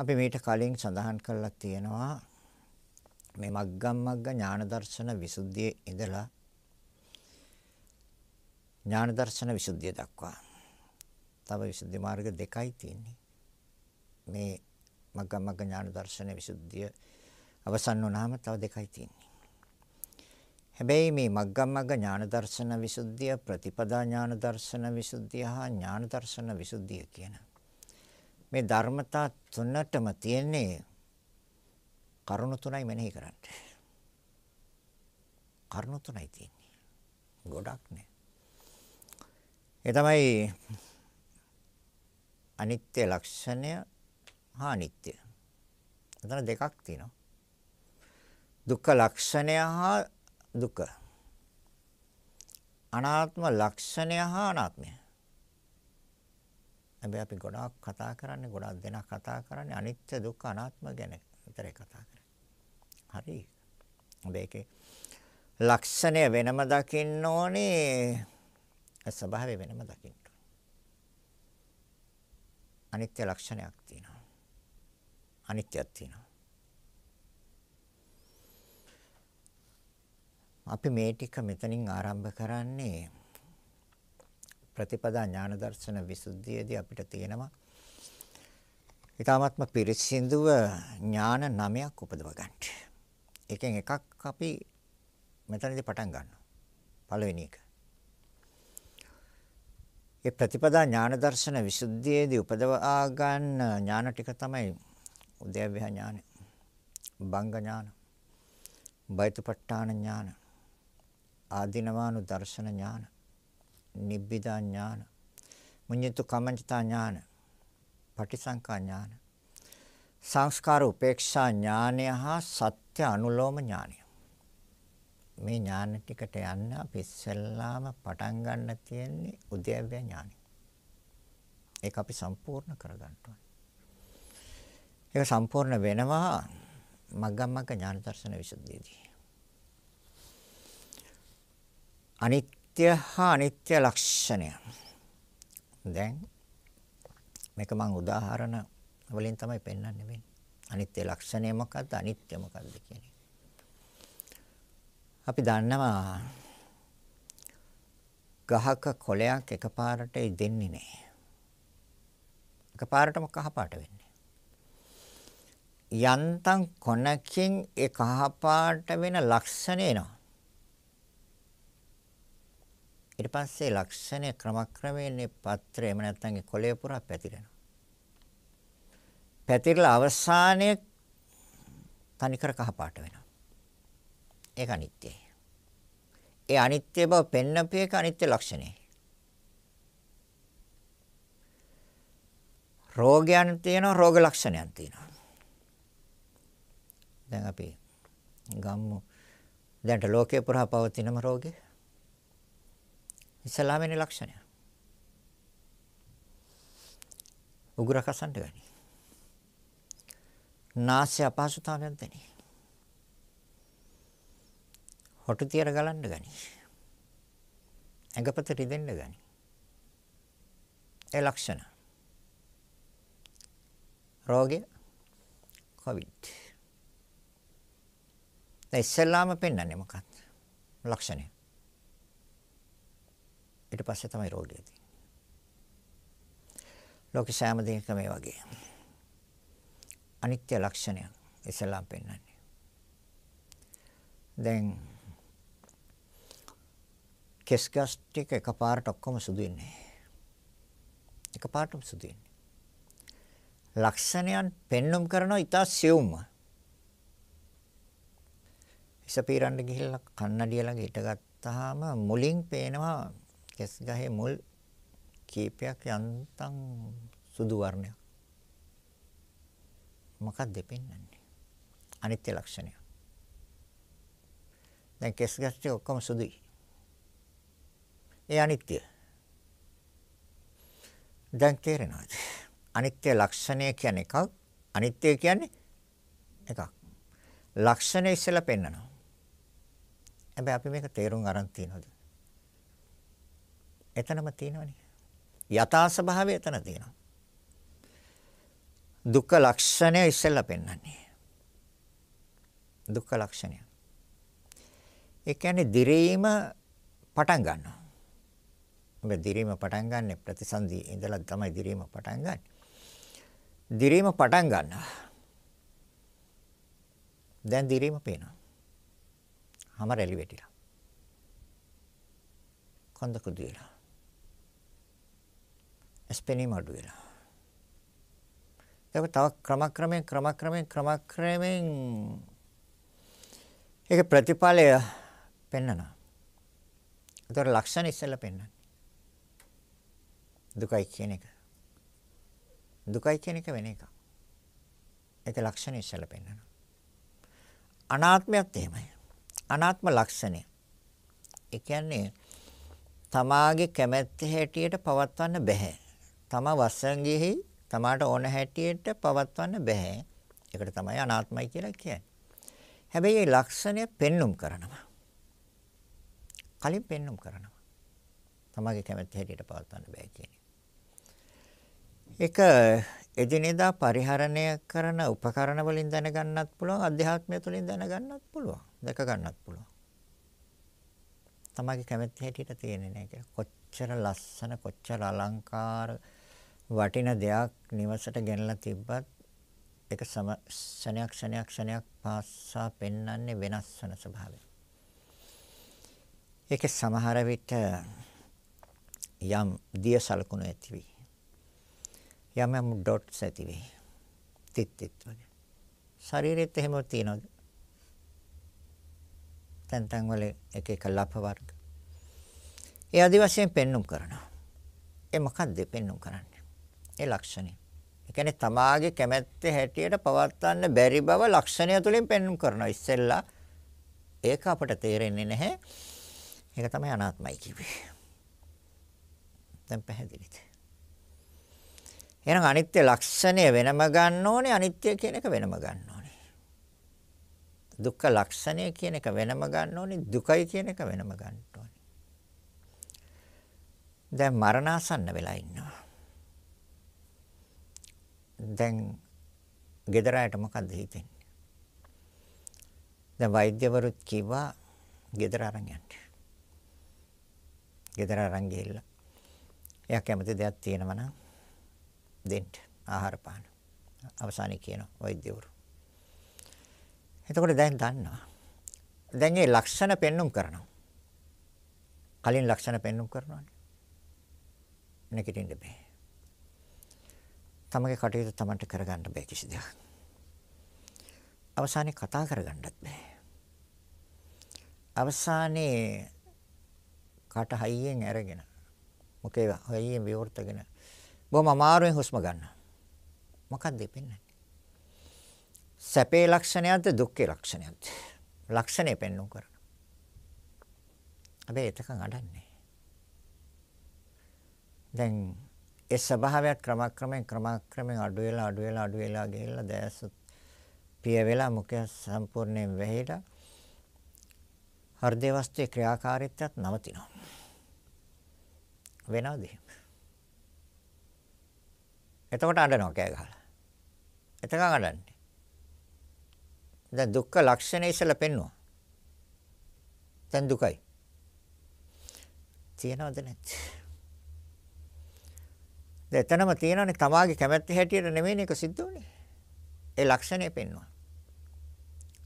අපි මේට කලින් සඳහන් කරලා තියෙනවා මේ මග්ගම් මග්ග ඥාන දර්ශන විසුද්ධියේ ඉඳලා ඥාන දර්ශන විසුද්ධිය දක්වා තව විසුද්ධි මාර්ග දෙකයි තියෙන්නේ මේ මග්ගම් මග්ග ඥාන දර්ශන විසුද්ධිය අවසන් වුණාම තව දෙකයි තියෙන්නේ හැබැයි මේ මග්ගම් මග්ග ඥාන දර්ශන විසුද්ධිය ප්‍රතිපදා ඥාන දර්ශන විසුද්ධිය හා ඥාන දර්ශන විසුද්ධිය කියන මේ ධර්මතා තුනටම තියෙන්නේ කරුණු තුනයි මෙනෙහි කරන්න. කරුණු තුනයි තියෙන්නේ. ගොඩක් නෑ. ඒ තමයි අනිත්‍ය ලක්ෂණය හා අනිත්‍ය. එතන දෙකක් තියෙනවා. දුක්ඛ ලක්ෂණය හා දුක. අනාත්ම ලක්ෂණය හා අනාත්මය. හැබැයි අපි ගොඩාක් කතා කරන්නේ ගොඩාක් දෙනා කතා කරන්නේ අනිත්‍ය දුක්ඛ අනාත්ම ගැන විතරයි කතා කරන්නේ. හරි. මේකේ ලක්ෂණය වෙනම දකින්න ඕනේ. ස්වභාවය වෙනම දකින්න. අනිත්‍ය ලක්ෂණයක් තියෙනවා. අනිත්‍යයක් තියෙනවා. අපි මේ ටික මෙතනින් ආරම්භ කරන්නේ ප්‍රතිපදා ඥාන දර්ශන විසුද්ධියේදී අපිට තියෙනවා ඊ타ත්ම පිරිසිදුව ඥාන නමයක් උපදව ගන්න. එකෙන් එකක් අපි මෙතනදී පටන් ගන්නවා. පළවෙනි එක. ඒ ප්‍රතිපදා ඥාන දර්ශන විසුද්ධියේදී උපදවා ගන්න ඥාන ටික තමයි උද්‍යව්‍ය ඥාන, බංග ඥාන, බයිතපට්ඨාන ඥාන, ආධිනවානු දර්ශන ඥාන, නිබ්බිදා ඥාන, මුඤ්ඤතු කමඤ්ඤතා ඥාන, පටිසංකා ඥාන, සංස්කාර උපේක්ෂා ඥානය හා සත්‍ය අනුලෝම ඥානය. මේ ඥාන ටිකට යන්න අපි ඉස්සෙල්ලාම පටන් ගන්න තියෙන්නේ උද්‍යව්‍ය ඥානය. ඒක අපි සම්පූර්ණ කරගන්න ඕනේ. ඒක සම්පූර්ණ වෙනවා මග්ගමග්ග ඥාන දර්ශන විසුද්ධියේදී. අනිත් සත්‍ය හා අනිත්‍ය ලක්ෂණය. දැන් මේක මම උදාහරණ වලින් තමයි පෙන්වන්නේ මේ. අනිත්‍ය ලක්ෂණය මොකද්ද? අනිත්‍ය මොකද්ද කියන්නේ. අපි දන්නවා ගහක කොළයක් එකපාරට දෙන්නේ නැහැ. එකපාරටම කහපාට වෙන්නේ. යන්තම් කොනකින් ඒ කහපාට වෙන ලක්ෂණ එනවා. ඊට පස්සේ ලක්ෂණය ක්‍රමක්‍රමයෙන් මේ පත්‍රය එහෙම නැත්නම් කොළය පුරා පැතිරෙනවා. පැතිරලා අවසානයේ තනිකර කහ පාට වෙනවා. ඒක අනිත්‍යයි. ඒ අනිත්‍ය බව පෙන්නපු එක අනිත්‍ය ලක්ෂණයයි. රෝගයන් තියෙනවා රෝග ලක්ෂණයන් තියෙනවා. දැන් අපි ගම්මු දැන්ට ලෝකේ පුරා පවතිනම රෝගේ ඉස්ලාම වෙන ලක්ෂණය. උගුර කසන්ට වැනි. නාසය අපහසුතාවයක් දැනේ. හොටු තියර ගලන්න ගනි. ඇඟපත රිදෙන්න ගනි. ඒ ලක්ෂණ. රෝගය කොවිඩ්. දැන් ඉස්සෙල්ලාම පෙන්වන්නේ මොකක්ද? ලක්ෂණය. ඊට පස්සේ තමයි රෝගය තියෙන්නේ. ලෝක සෑම දෙයක මේ වගේ. අනිත්‍ය ලක්ෂණයන් ඉස්සලාම් පෙන්වන්නේ. දැන් කෙස්ගස් ටික එකපාරට ඔක්කොම සුදු වෙන්නේ. එකපාරටම සුදු වෙන්නේ. ලක්ෂණයන් පෙන්눔 කරනවා ඊට සියුම්ම. ඉසපීරන්න ගිහිල්ලා කන්නඩිය ළඟ හිටගත්තාම මුලින් පේනවා කෙස් ගහේ මුල් කීපයක් යන්තම් සුදු වර්ණයක්. මොකක්ද දෙපෙන්නන්නේ? අනිත්‍ය ලක්ෂණය. දැන් කෙස් ගස් ටික ඔක්කොම සුදුයි. ඒ අනිත්‍ය. දැන් තේරෙනවද? අනිත්‍ය ලක්ෂණය කියන්නේ එකක්. අනිත්‍ය කියන්නේ එකක්. ලක්ෂණය ඉස්සෙල්ලා පෙන්නනවා. හැබැයි අපි මේක තේරුම් අරන් තියනවාද? එතනම තියෙනවනේ. යථා ස්වභාවය එතන තියෙනවා. දුක්ඛ ලක්ෂණය ඉස්සෙල්ලා පෙන්වන්නේ. දුක්ඛ ලක්ෂණය. ඒ කියන්නේ දිරීම පටන් ගන්නවා. මොකද දිරීම පටන් ගන්න ප්‍රතිසන්දි ඉඳලා තමයි දිරීම පටන් ගන්න. දිරීම පටන් ගන්නවා. දැන් දිරීම පේනවා. හැම රැලි වැටිලා. කොන්ද කුදුවිලා. ඇස්පෙනීම අඩු වෙනවා. ඒක තව ක්‍රමක්‍රමයෙන් ක්‍රමක්‍රමයෙන් ක්‍රමක්‍රමයෙන් ඒක ප්‍රතිඵලය පෙන්නවා. ඒතර ලක්ෂණ ඉස්සෙල්ලා පෙන්වන්නේ. දුකයි කියන එක. දුකයි කියන එක වෙන එකක්. ඒක ලක්ෂණ ඉස්සෙල්ලා පෙන්වනවා. අනාත්මයත් එහෙමයි. අනාත්ම ලක්ෂණය. ඒ කියන්නේ තමාගේ කැමැත්ත හැටියට පවත්වන්න බෑ. තමා වස්සංගෙහි තමාට ඕන හැටියට පවත්වන්න බෑ. ඒකට තමයි අනාත්මයි කියලා කියන්නේ. හැබැයි මේ ලක්ෂණය පෙන්눔 කරනවා. කලින් පෙන්눔 කරනවා. තමාගේ කැමැත්ත හැටියට පවත්වන්න බෑ කියන්නේ. ඒක එදිනෙදා පරිහරණය කරන උපකරණ වලින් දැනගන්නත් පුළුවන් අධ්‍යාත්මය තුළින් දැනගන්නත් පුළුවන් දැක ගන්නත් පුළුවන් තමගේ කැමැත්ත හැටියට තියෙන්නේ නැහැ කියලා කොච්චර ලස්සන කොච්චර අලංකාර වටින දෙයක් නිවසට ගෙනලා තිබ්බත් ඒක සම ක්ෂණයක් ක්ෂණයක් ක්ෂණයක් පාස්සා පෙන්වන්නේ වෙනස් වෙන ස්වභාවය. ඒකේ සමහර විට යම් දිය සලකුණු ඇති වෙයි. යම් යම් ඩොට්ස් ඇති වෙයි. තිත් තිත් වගේ. ශරීරෙත් එහෙම තියෙනවා. තැන් තැන් වල එක එක ලප වර්ග. ඒ ආදි වශයෙන් පෙන්눔 කරනවා. ඒ මොකක්ද පෙන්눔 කරන්නේ? ඒ ලක්ෂණය. ඒ කියන්නේ තමාගේ කැමැත්තේ හැටියට පවත්වන්න බැරි බව ලක්ෂණය තුලින් පෙන්වු කරනවා ඉස්සෙල්ලා. ඒක අපට තේරෙන්නේ නැහැ. ඒක තමයි අනාත්මයි කිව්වේ. දැන් පැහැදිලිද? එහෙනම් අනිත්‍ය ලක්ෂණය වෙනම ගන්න ඕනේ අනිත්‍ය කියන එක වෙනම ගන්න ඕනේ. දුක්ඛ ලක්ෂණය කියන එක වෙනම ගන්න ඕනේ දුකයි කියන එක වෙනම ගන්න ඕනේ. දැන් මරණාසන්න වෙලා ඉන්නවා. දැන් ගෙදර අයට මොකද්ද හිතෙන්නේ? දැන් වෛද්‍යවරුත් කිව්වා ගෙදර අරන් යන්න. ගෙදර අරන් ගිහිල්ලා එයා කැමති දෙයක් තියෙනවා නම් දෙන්න ආහාර පාන. අවසානයේ කියනවා වෛද්‍යවරු. එතකොට දැන් දන්නවා. දැන් මේ ලක්ෂණ පෙන්눔 කරනවා. කලින් ලක්ෂණ පෙන්눔 කරනවානේ. නැගිටින්න බෑ. තමගේ කටයුතු තමන්ට කරගන්න බෑ කිසි දෙයක්. අවසානයේ කතා කරගන්නත් බෑ. අවසානයේ කට හයියෙන් අරගෙන මොකේ හයියෙන් විවෘතගෙන බොහොම අමාරුවෙන් හුස්ම ගන්න. මොකක්ද දෙපෙන්නේ? සැපේ ලක්ෂණයක්ද දුක්ඛේ ලක්ෂණයක්ද? ලක්ෂණේ පෙන්වු කරන. හැබැයි එතකන් අඩන්නේ. දැන් ඒ ස්වභාවයක් ක්‍රමක්‍රමයෙන් ක්‍රමක්‍රමයෙන් අඩු වෙලා අඩු වෙලා අඩු වෙලා ගිහිල්ලා දැස් පිය වෙලා මුඛය සම්පූර්ණයෙන් වැහිලා හෘදේ වස්තුවේ ක්‍රියාකාරීත්වයක් නවතිනවා වෙනවද එතකොට අඬනවා කෑ ගහලා එතකන් අඬන්නේ දැන් දුක්ඛ ලක්ෂණය ඉස්සලා පෙන්නවා දැන් දුකයි තියනවද නැත්ද දැන් එතනම තියෙනනේ තමාගේ කැමැත්ත හැටියට නෙමෙයිනේ ඒක සිද්ධ වෙන්නේ. ඒ ලක්ෂණය පෙන්වනවා.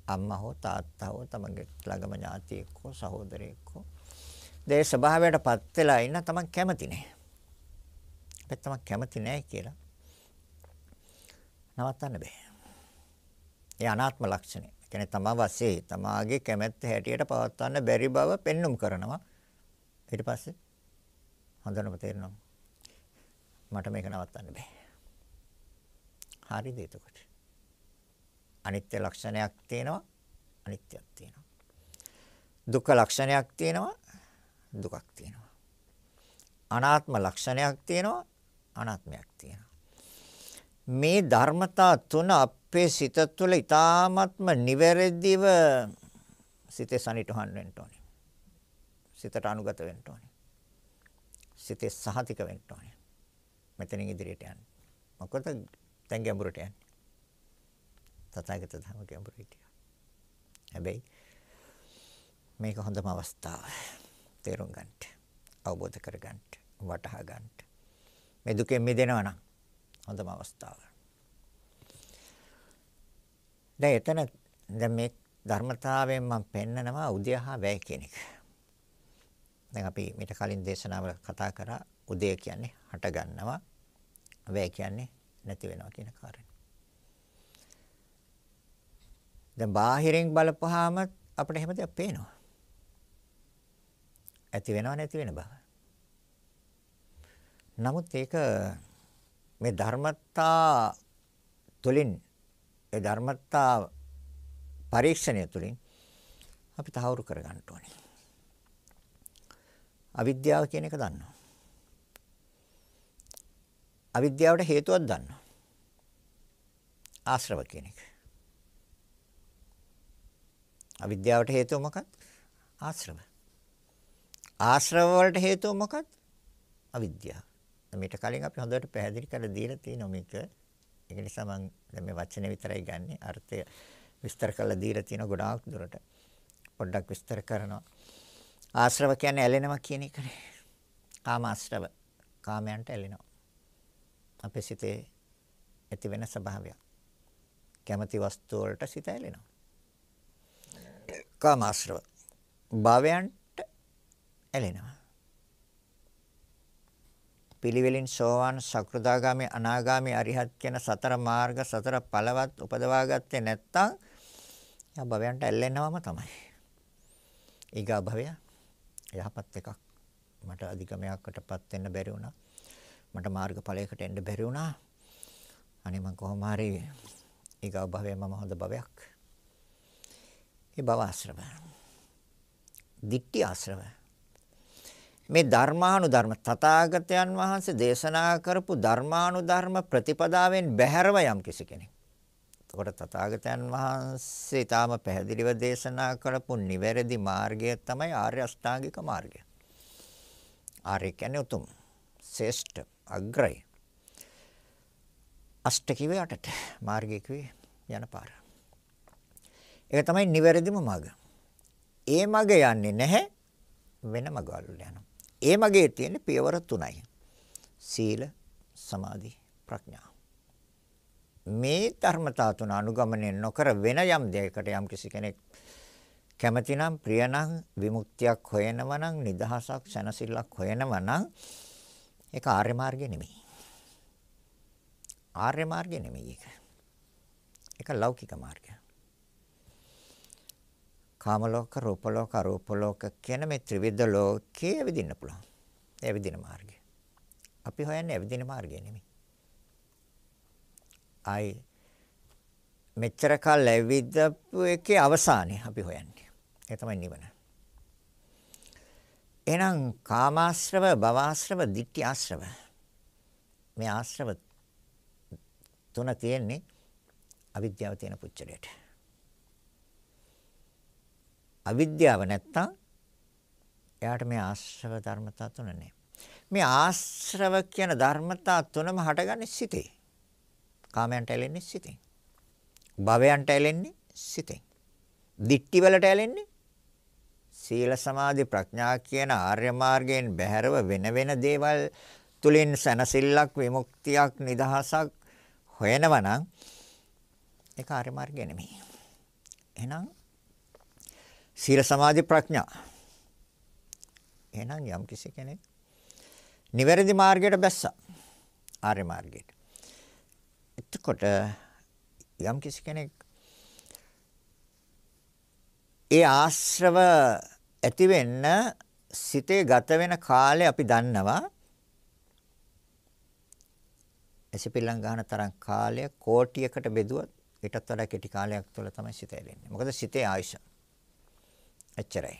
අම්මා හෝ තාත්තා හෝ තමගේ ළඟම ඥාතියෙක් හෝ සහෝදරයෙක් හෝ දේ ස්වභාවයටපත් වෙලා ඉන්න තමන් කැමති නැහැ. හැබැයි තමන් කැමති නැහැ කියලා නවත්තන්න බෑ. ඒ අනාත්ම ලක්ෂණය. ඒ කියන්නේ තමා වශයෙන් තමාගේ කැමැත්ත හැටියට පවත්වන්න බැරි බව පෙන්눔 කරනවා. ඊට පස්සේ හොඳටම තේරෙනවා. මට මේක නවත්තන්න බෑ. හරිද එතකොට? අනිත්‍ය ලක්ෂණයක් තියෙනවා අනිත්‍යයක් තියෙනවා. දුක්ඛ ලක්ෂණයක් තියෙනවා දුකක් තියෙනවා. අනාත්ම ලක්ෂණයක් තියෙනවා අනාත්මයක් තියෙනවා. මේ ධර්මතා තුන අපේ සිත තුළ ඊ타ත්ම නිවැරදිව සිතේ සනිටුහන් වෙන්න ඕනේ. සිතට අනුගත වෙන්න ඕනේ. සිතේ සහතික වෙන්න ඕනේ. මෙතනින් ඉදිරියට යන්න. මොකද දැන් ගැඹුරට යන්නේ. තථාගත ධර්ම ගැඹුරට ටික. හැබැයි මේක හොඳම අවස්ථාව. තේරුම් ගන්නට, අවබෝධ කර ගන්නට, වටහා ගන්නට. මේ දුකෙන් මිදෙනවා නම් හොඳම අවස්ථාව. දැන් එතන දැන් මේ ධර්මතාවයෙන් මම පෙන්නනවා උදයහා වැය කියන එක. දැන් අපි මීට කලින් දේශනාවල කතා කරා උදය කියන්නේ හට ගන්නවා අවය කියන්නේ නැති වෙනවා කියන කාරණේ. දැන් බාහිරින් බලපුවාම අපිට හැම දෙයක් පේනවා. ඇති වෙනව නැති වෙන බව. නමුත් ඒක මේ ධර්මතා තුලින් ඒ ධර්මතා පරීක්ෂණය තුලින් අපි තහවුරු කරගන්න ඕනේ. අවිද්‍යාව කියන එක දන්නවා. අවිද්‍යාවට හේතුවක් දන්නවා. ආශ්‍රව කියන එක. අවිද්‍යාවට හේතුව මොකක්ද? ආශ්‍රව. ආශ්‍රව වලට හේතුව මොකක්ද? අවිද්‍යාව. මේට කලින් අපි හොඳට පැහැදිලි කරලා දීලා තියෙනවා මේක. ඒක නිසා මම දැන් මේ වචනේ විතරයි ගන්නෙ. අර්ථය විස්තර කරලා දීලා තියෙනවා ගොඩාක් දුරට. පොඩ්ඩක් විස්තර කරනවා. ආශ්‍රව කියන්නේ ඇලෙනවා කියන එකනේ. කාම ආශ්‍රව. කාමයන්ට ඇලෙනවා. අපේ සිතේ ඇති වෙන ස්වභාවයක්. කැමති වස්තු වලට සිත ඇලෙනවා. කාමාශ්‍රව භවයන්ට ඇලෙනවා. පිළිවෙලින් සෝවාන් සකෘදාගාමී අනාගාමී අරිහත් කියන සතර මාර්ග සතර පළවත් උපදවා ගත්තේ නැත්නම් යා භවයන්ට ඇල්ලෙනවම තමයි. ඊගා භවය යහපත් එකක් මට අධිකමයකටපත් වෙන්න බැරි වුණා. මට මාර්ගඵලයකට එන්න බැරි වුණා. අනේ මං කොහොම හරි ඊගව භවයේ මම හොඳ භවයක්. ඒ භව ආශ්‍රව. ditthi ආශ්‍රව. මේ ධර්මානුධර්ම තථාගතයන් වහන්සේ දේශනා කරපු ධර්මානුධර්ම ප්‍රතිපදාවෙන් බැහැරව යම් කිසි කෙනෙක්. එතකොට තථාගතයන් වහන්සේ ඊටාම පැහැදිලිව දේශනා කරපු නිවැරදි මාර්ගය තමයි ආර්ය අෂ්ටාංගික මාර්ගය. ආර්ය කියන්නේ උතුම් ශ්‍රේෂ්ඨ අග්‍රයි. අෂ්ට කිවේ අටට මාර්ගය කිවේ යන පාර. ඒක තමයි නිවැරදිම මඟ. ඒ මඟ යන්නේ නැහැ වෙන මඟවල යනවා. ඒ මගේ තියෙන පියවර තුනයි. සීල, සමාධි, ප්‍රඥා. මේ ධර්මතා තුන අනුගමනය නොකර වෙන යම් දෙයකට යම් කිසි කෙනෙක් කැමතිනම් ප්‍රියනම් විමුක්තියක් හොයනවා නම් නිදහසක් සැනසෙල්ලක් හොයනවා නම් ඒක ආර්ය මාර්ගය නෙමෙයි. ආර්ය මාර්ගය නෙමෙයි ඒක. ඒක ලෞකික මාර්ගය. කාම ලෝක, රූප ලෝක, අරූප ලෝක කියන මේ ත්‍රිවිධ ලෝකයේ විදින්න පුළුවන්. ඒ විදින මාර්ගය. අපි හොයන්නේ විදින මාර්ගය නෙමෙයි. ආයි මෙච්චර කල් ඇවිද්දපු එකේ අවසානය අපි හොයන්නේ. ඒ තමයි නිවන. එහෙනම් කාමාශ්‍රව, භවආශ්‍රව, ditthිආශ්‍රව. මේ ආශ්‍රව තුන තියෙන්නේ අවිද්‍යාව තියෙන පුච්චරයට. අවිද්‍යාව නැත්තම් එයාට මේ ආශ්‍රව ධර්මතා තුන නැහැ. මේ ආශ්‍රව කියන ධර්මතා තුනම හටගන්නේ සිතේ. කාමයන්ට ඇලෙන්නේ සිතෙන්. භවයන්ට ඇලෙන්නේ සිතෙන්. දික්ටි වලට ඇලෙන්නේ සීල සමාධි ප්‍රඥා කියන ආර්ය මාර්ගයෙන් බැහැරව වෙන වෙන දේවල් තුලින් සැනසෙල්ලක් විමුක්තියක් නිදහසක් හොයනවා නම් ඒක ආර්ය මාර්ගය නෙමෙයි. එහෙනම් සීල සමාධි ප්‍රඥා එහෙනම් යම් කිසි කෙනෙක් නිවැරදි මාර්ගයට බැස්සා ආර්ය මාර්ගයට. එතකොට යම් කිසි කෙනෙක් ඒ ආශ්‍රව ඇති වෙන්න සිතේ ගත වෙන කාලය අපි දන්නවා. ඇසිපිල්ලම් ගන්න තරම් කාලය කෝටියකට බෙදුවත් ඊටත් වඩා කෙටි කාලයක් තුළ තමයි සිත ඇලෙන්නේ. මොකද සිතේ ආයුෂ. එච්චරයි.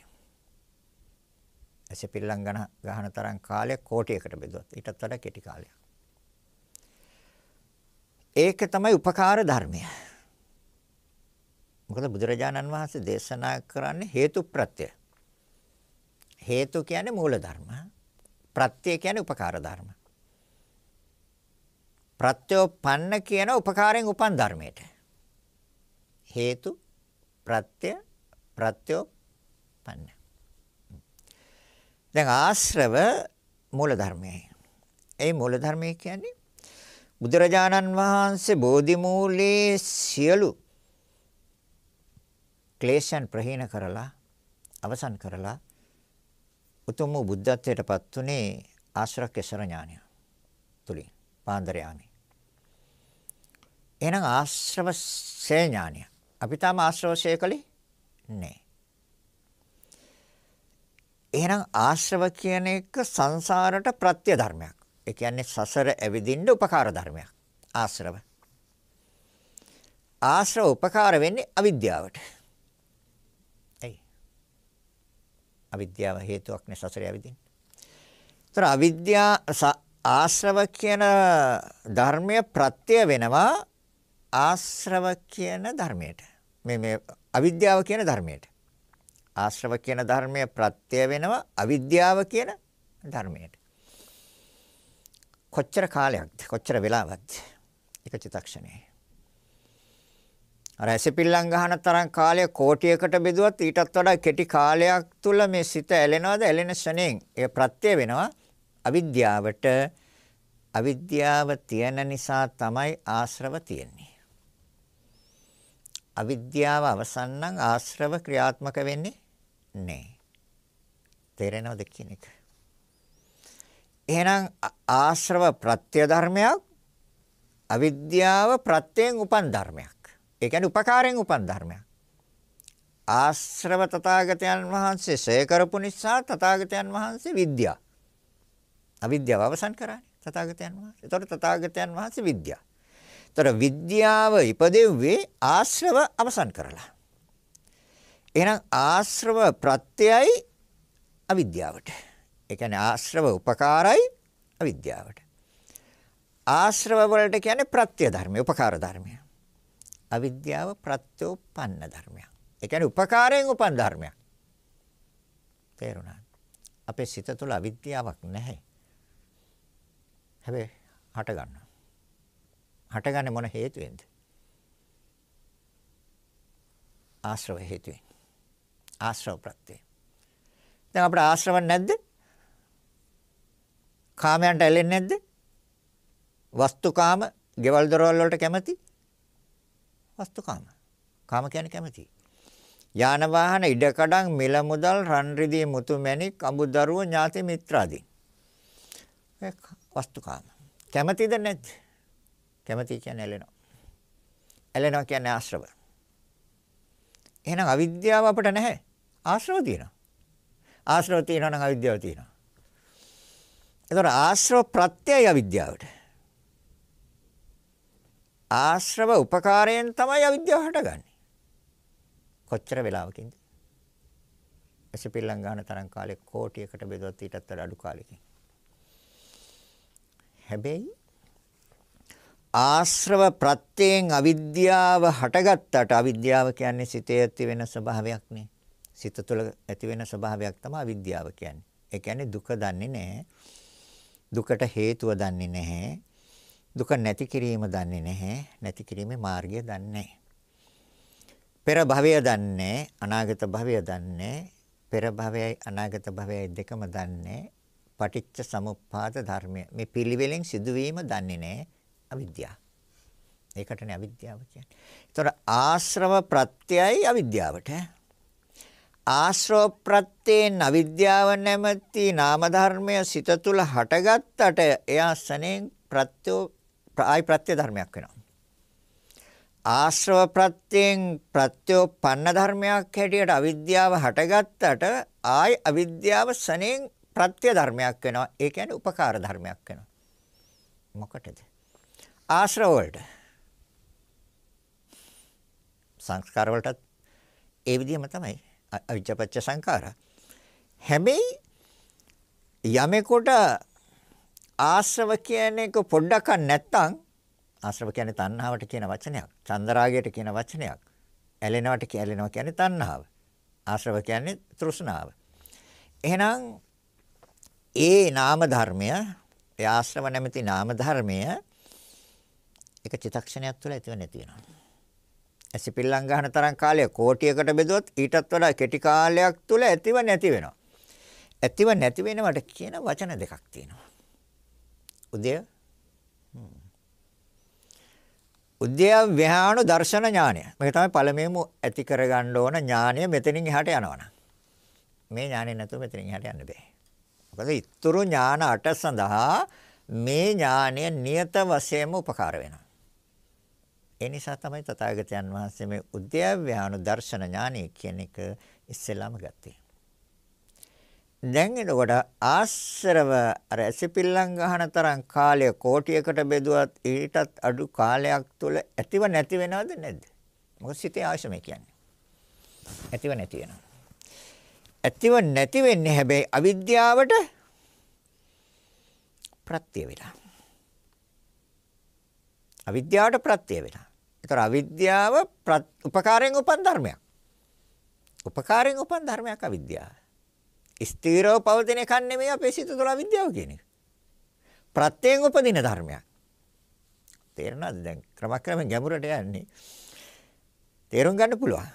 ඇසිපිල්ලම් ගන්න ගන්න තරම් කාලය කෝටියකට බෙදුවත් ඊටත් වඩා කෙටි කාලයක්. ඒක තමයි උපකාර ධර්මය. මොකද බුදුරජාණන් වහන්සේ දේශනා කරන්නේ හේතු ප්‍රත්‍යය. හේතු කියන්නේ මූල ධර්ම. ප්‍රත්‍ය කියන්නේ උපකාර ධර්ම. ප්‍රත්‍යෝපන්න කියන උපකාරයෙන් උපන් ධර්මයට. හේතු ප්‍රත්‍ය ප්‍රත්‍යෝපන්න. දැන් ආශ්‍රව මූල ධර්මයයි. ඒ මූල ධර්මය කියන්නේ බුදුරජාණන් වහන්සේ බෝධි මූලයේ සියලු ක්ලේශයන් ප්‍රහීන කරලා අවසන් කරලා උතුම් වූ බුද්ධත්වයටපත් උනේ ආශ්‍රව කෙසර ඥානය තුලින් පාන්දර යාමේ. එහෙනම් ආශ්‍රව සේ ඥානය. අපි තාම ආශ්‍රව සේ කළේ නැහැ. එහෙනම් ආශ්‍රව කියන එක සංසාරට ප්‍රත්‍ය ධර්මයක්. ඒ කියන්නේ සසර ඇවිදින්න උපකාර ධර්මයක්. ආශ්‍රව. ආශ්‍රව උපකාර වෙන්නේ අවිද්‍යාවට. අවිද්‍යාව හේතුවක් නේ සසරේ ඇවිදින්න. ඒතර අවිද්‍යා ආශ්‍රව කියන ධර්මය ප්‍රත්‍ය වෙනවා ආශ්‍රව කියන ධර්මයට. මේ මේ අවිද්‍යාව කියන ධර්මයට. ආශ්‍රව කියන ධර්මය ප්‍රත්‍ය වෙනවා අවිද්‍යාව කියන ධර්මයට. කොච්චර කාලයක්ද? කොච්චර වෙලාවක්ද? එක චිතක්ෂණේ. අර ඇසිපිල්ලම් ගහන තරම් කාලය කෝටියකට බෙදුවත් ඊටත් වඩා කෙටි කාලයක් තුල මේ සිත ඇලෙනවද ඇලෙන ශණයෙන් ඒ ප්‍රත්‍ය වෙනවා අවිද්‍යාවට අවිද්‍යාව තියෙන නිසා තමයි ආශ්‍රව තියෙන්නේ අවිද්‍යාව අවසන් නම් ආශ්‍රව ක්‍රියාත්මක වෙන්නේ නැහැ තේරෙනවද කියන එක එහෙනම් ආශ්‍රව ප්‍රත්‍ය ධර්මයක් අවිද්‍යාව ප්‍රත්‍යයෙන් උපන් ධර්මයක් ඒ කියන්නේ උපකාරයෙන් උපන් ධර්මයක්. ආශ්‍රව තථාගතයන් වහන්සේ සේ කරපු නිසා තථාගතයන් වහන්සේ විද්‍යා. අවිද්‍යාව අවසන් කරානේ තථාගතයන් වහන්සේ. ඒතකොට තථාගතයන් වහන්සේ විද්‍යා. ඒතර විද්‍යාව ඉපදෙව්වේ ආශ්‍රව අවසන් කරලා. එහෙනම් ආශ්‍රව ප්‍රත්‍යයයි අවිද්‍යාවට. ඒ කියන්නේ ආශ්‍රව උපකාරයි අවිද්‍යාවට. ආශ්‍රව වලට කියන්නේ ප්‍රත්‍ය ධර්මය, උපකාර ධර්මය. අවිද්‍යාව ප්‍රත්‍යෝපන්න ධර්මයක්. ඒ කියන්නේ උපකාරයෙන් උපන් ධර්මයක්. තේරුණා. අපේ සිත තුළ අවිද්‍යාවක් නැහැ. හැබැයි හට ගන්නවා. හටගන්නේ මොන හේතුවෙන්ද? ආශ්‍රව හේතුවෙන්. ආශ්‍රව ප්‍රත්‍යය. දැන් අපිට ආශ්‍රව නැද්ද? කාමයන්ට ඇලෙන්නේ නැද්ද? වස්තුකාම, ගෙවල් දොරවල් වලට කැමති? වස්තුකාම. කාම කියන්නේ කැමැති. යාන වාහන ඉඩකඩම් මිල මුදල් රන් රිදී මුතු මැණික් අඹු දරුව ඥාති මිත්‍රාදී. ඒ වස්තුකාම. කැමැතිද නැද්ද? කැමැති කියන්නේ ඇලෙනවා. ඇලෙනවා කියන්නේ ආශ්‍රව. එහෙනම් අවිද්‍යාව අපිට නැහැ. ආශ්‍රව තියෙනවා. ආශ්‍රව තියෙනවා නම් අවිද්‍යාව තියෙනවා. ඒතර ආශ්‍රව ප්‍රත්‍යය අවිද්‍යාවට. ආශ්‍රව උපකාරයෙන් තමයි අවිද්‍යාව හටගන්නේ. කොච්චර වෙලාවකින්ද? ඇසපිල්ලම් ගන්න තරම් කාලෙ කෝටියකට බෙදුවත් ඊටත් වඩා අඩු කාලෙකින්. හැබැයි ආශ්‍රව ප්‍රත්‍යයෙන් අවිද්‍යාව හටගත්තට අවිද්‍යාව කියන්නේ සිතේ ඇති වෙන ස්වභාවයක් නේ. සිත තුළ ඇති වෙන ස්වභාවයක් තමයි අවිද්‍යාව කියන්නේ. ඒ කියන්නේ දුක දන්නේ නැහැ. දුකට හේතුව දන්නේ නැහැ. දුක නැති කිරීම දන්නේ නැහැ. නැති කිරීමේ මාර්ගය දන්නේ නැහැ. පෙර භවය දන්නේ, අනාගත භවය දන්නේ, පෙර භවයයි අනාගත භවයයි දෙකම දන්නේ. පටිච්ච සමුප්පාද ධර්මය. මේ පිළිවෙලෙන් සිදුවීම දන්නේ නැහැ. අවිද්‍යාව. ඒකටනේ අවිද්‍යාව කියන්නේ. ඒතර ආශ්‍රව ප්‍රත්‍යයයි අවිද්‍යාවට. ආශ්‍රව ප්‍රත්‍යයෙන් අවිද්‍යාව නැමැති නාම ධර්මය සිත තුළ හටගත්තට එයා සනෙන් ප්‍රත්‍යෝ ආයි ප්‍රත්‍ය ධර්මයක් වෙනවා. ආශ්‍රව ප්‍රත්‍යයෙන් ප්‍රත්‍යෝපන්න ධර්මයක් හැටියට අවිද්‍යාව හටගත්තට ආයි අවිද්‍යාව සනෙන් ප්‍රත්‍ය ධර්මයක් වෙනවා. ඒ කියන්නේ උපකාර ධර්මයක් වෙනවා. මොකටද? ආශ්‍රව වලට. සංස්කාර වලටත් ඒ විදිහම තමයි අවිජ්ජපච්ච සංඛාරා. හැබැයි යමෙකුට ආශ්‍රව කියන එක පොඩ්ඩක් නැත්තම් ආශ්‍රව කියන්නේ තණ්හාවට කියන වචනයක්. චන්දරාගයට කියන වචනයක්. ඇලෙනවට කියැලෙනවා කියන්නේ තණ්හාව. ආශ්‍රව කියන්නේ තෘෂ්ණාව. එහෙනම් ඒ නාම ධර්මය, ඒ ආශ්‍රව නැමැති නාම ධර්මය එක චිතක්ෂණයක් තුළ ඇතිව නැති වෙනවා. ඇසිපිල්ලම් ගන්න තරම් කාලය කෝටියකට බෙදුවොත් ඊටත් වඩා කෙටි කාලයක් තුළ ඇතිව නැති වෙනවා. ඇතිව නැති වෙනවට කියන වචන දෙකක් තියෙනවා. උදය උද්‍ය ව්‍යාණු දර්ශන ඥානය. මේක තමයි පළමුවෙන්ම ඇති කරගන්න ඕන ඥානය මෙතනින් එහාට යනවනම්. මේ ඥානය නැතුව මෙතනින් එහාට යන්න බෑ. මොකද ඊතුරු ඥාන අට සඳහා මේ ඥානය නියත වශයෙන්ම උපකාර වෙනවා. ඒ නිසා තමයි තථාගතයන් වහන්සේ මේ උද්‍ය ව්‍යාණු දර්ශන ඥානය කියන එක ඉස්සෙල්ලාම ගත්තේ. දැන් එනකොට ආශ්‍රව අර ඇසිපිල්ලම් ගහන තරම් කාලය කෝටියකට බෙදුවත් ඊටත් අඩු කාලයක් තුල ඇතිව නැති වෙනවද නැද්ද? මොකද සිතේ ආශ්‍රමය කියන්නේ. ඇතිව නැති වෙනවා. ඇතිව නැති වෙන්නේ හැබැයි අවිද්‍යාවට ප්‍රත්‍ය වෙලා. අවිද්‍යාවට ප්‍රත්‍ය වෙලා. ඒතර අවිද්‍යාව උපකාරයෙන් උපන් ධර්මයක්. උපකාරයෙන් උපන් ධර්මයක් අවිද්‍යාව. ස්ථීරව පවතින එකක් නෙමෙයි අපේ සිත තුළ අවිද්‍යාව කියන එක. ප්‍රත්‍යයෙන් උපදින ධර්මයක්. තේරෙනවද දැන් ක්‍රමක්‍රමයෙන් ගැඹුරට යන්නේ. තේරුම් ගන්න පුළුවන්.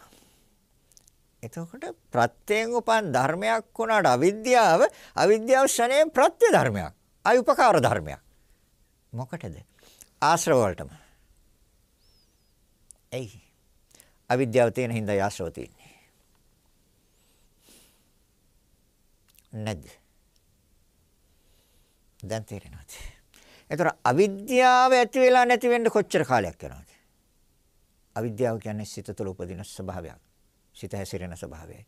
එතකොට ප්‍රත්‍යයෙන් උපන් ධර්මයක් වුණාට අවිද්‍යාව අවිද්‍යාව ශරණයෙන් ප්‍රත්‍ය ධර්මයක්. ආයි උපකාර ධර්මයක්. මොකටද? ආශ්‍රව වලටම. එයි. අවිද්‍යාව තියෙන හින්දා ආශ්‍රව තියෙන. නැද්ද? දැන් තේරෙනවද? ඒතර අවිද්‍යාව ඇති වෙලා නැති වෙන්න කොච්චර කාලයක් යනවද? අවිද්‍යාව කියන්නේ සිත තුළ උපදින ස්වභාවයක්. සිත හැසිරෙන ස්වභාවයයි.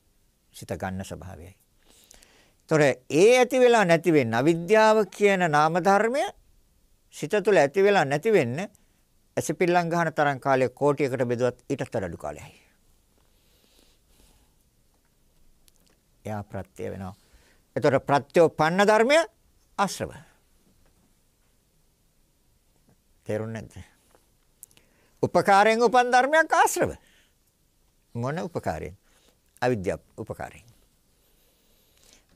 සිත ගන්න ස්වභාවයයි. ඒතර ඒ ඇති වෙලා නැති වෙන්න අවිද්‍යාව කියන නාම ධර්මය සිත තුළ ඇති වෙලා නැති වෙන්න ඇසපිල්ලම් ගන්න තරම් කාලයක් කෝටියකට බෙදුවත් ඊටත් අඩු කාලයයි. එයා ප්‍රත්‍ය වෙනවා. එතකොට ප්‍රත්‍යෝපන්න ධර්මය ආශ්‍රව. තේරුණේ නැද්ද? උපකාරයෙන් උපන් ධර්මයක් ආශ්‍රව. මොන උපකාරයෙන්? අවිද්‍යාව උපකාරයෙන්.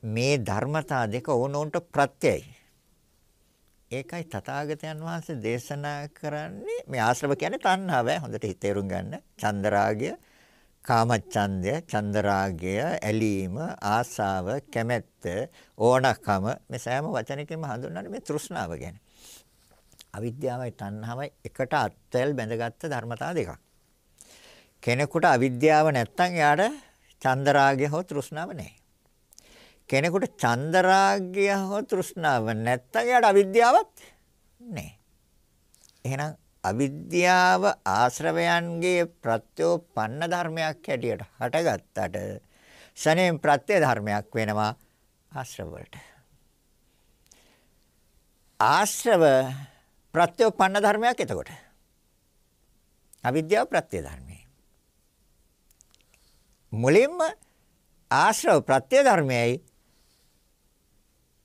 මේ ධර්මතා දෙක ඕනෝන්ට ප්‍රත්‍යයයි. ඒකයි තථාගතයන් වහන්සේ දේශනා කරන්නේ මේ ආශ්‍රව කියන්නේ තණ්හාව. හොඳට හිතේරුම් ගන්න. චන්දරාගය කාමච්ඡන්දය, චන්දරාගය, ඇලීම, ආසාව, කැමැත්ත, ඕනකම මේ සෑම වචනයකින්ම හඳුන්වන්නේ මේ තෘෂ්ණාව ගැන. අවිද්‍යාවයි තණ්හාවයි එකට අත්වැල් බැඳගත්ත ධර්මතා දෙකක්. කෙනෙකුට අවිද්‍යාව නැත්තම් එයාට චන්දරාගය හෝ තෘෂ්ණාව නැහැ. කෙනෙකුට චන්දරාගය හෝ තෘෂ්ණාව නැත්තම් එයාට අවිද්‍යාවක් නැහැ. එහෙනම් අවිද්‍යාව ආශ්‍රවයන්ගේ ප්‍රත්‍යෝපන්න ධර්මයක් හැටියට හටගත්තට සනේම් ප්‍රත්‍ය ධර්මයක් වෙනවා ආශ්‍රව වලට. ආශ්‍රව ප්‍රත්‍යෝපන්න ධර්මයක් එතකොට. අවිද්‍යාව ප්‍රත්‍ය ධර්මයි. මුලින්ම ආශ්‍රව ප්‍රත්‍ය ධර්මයයි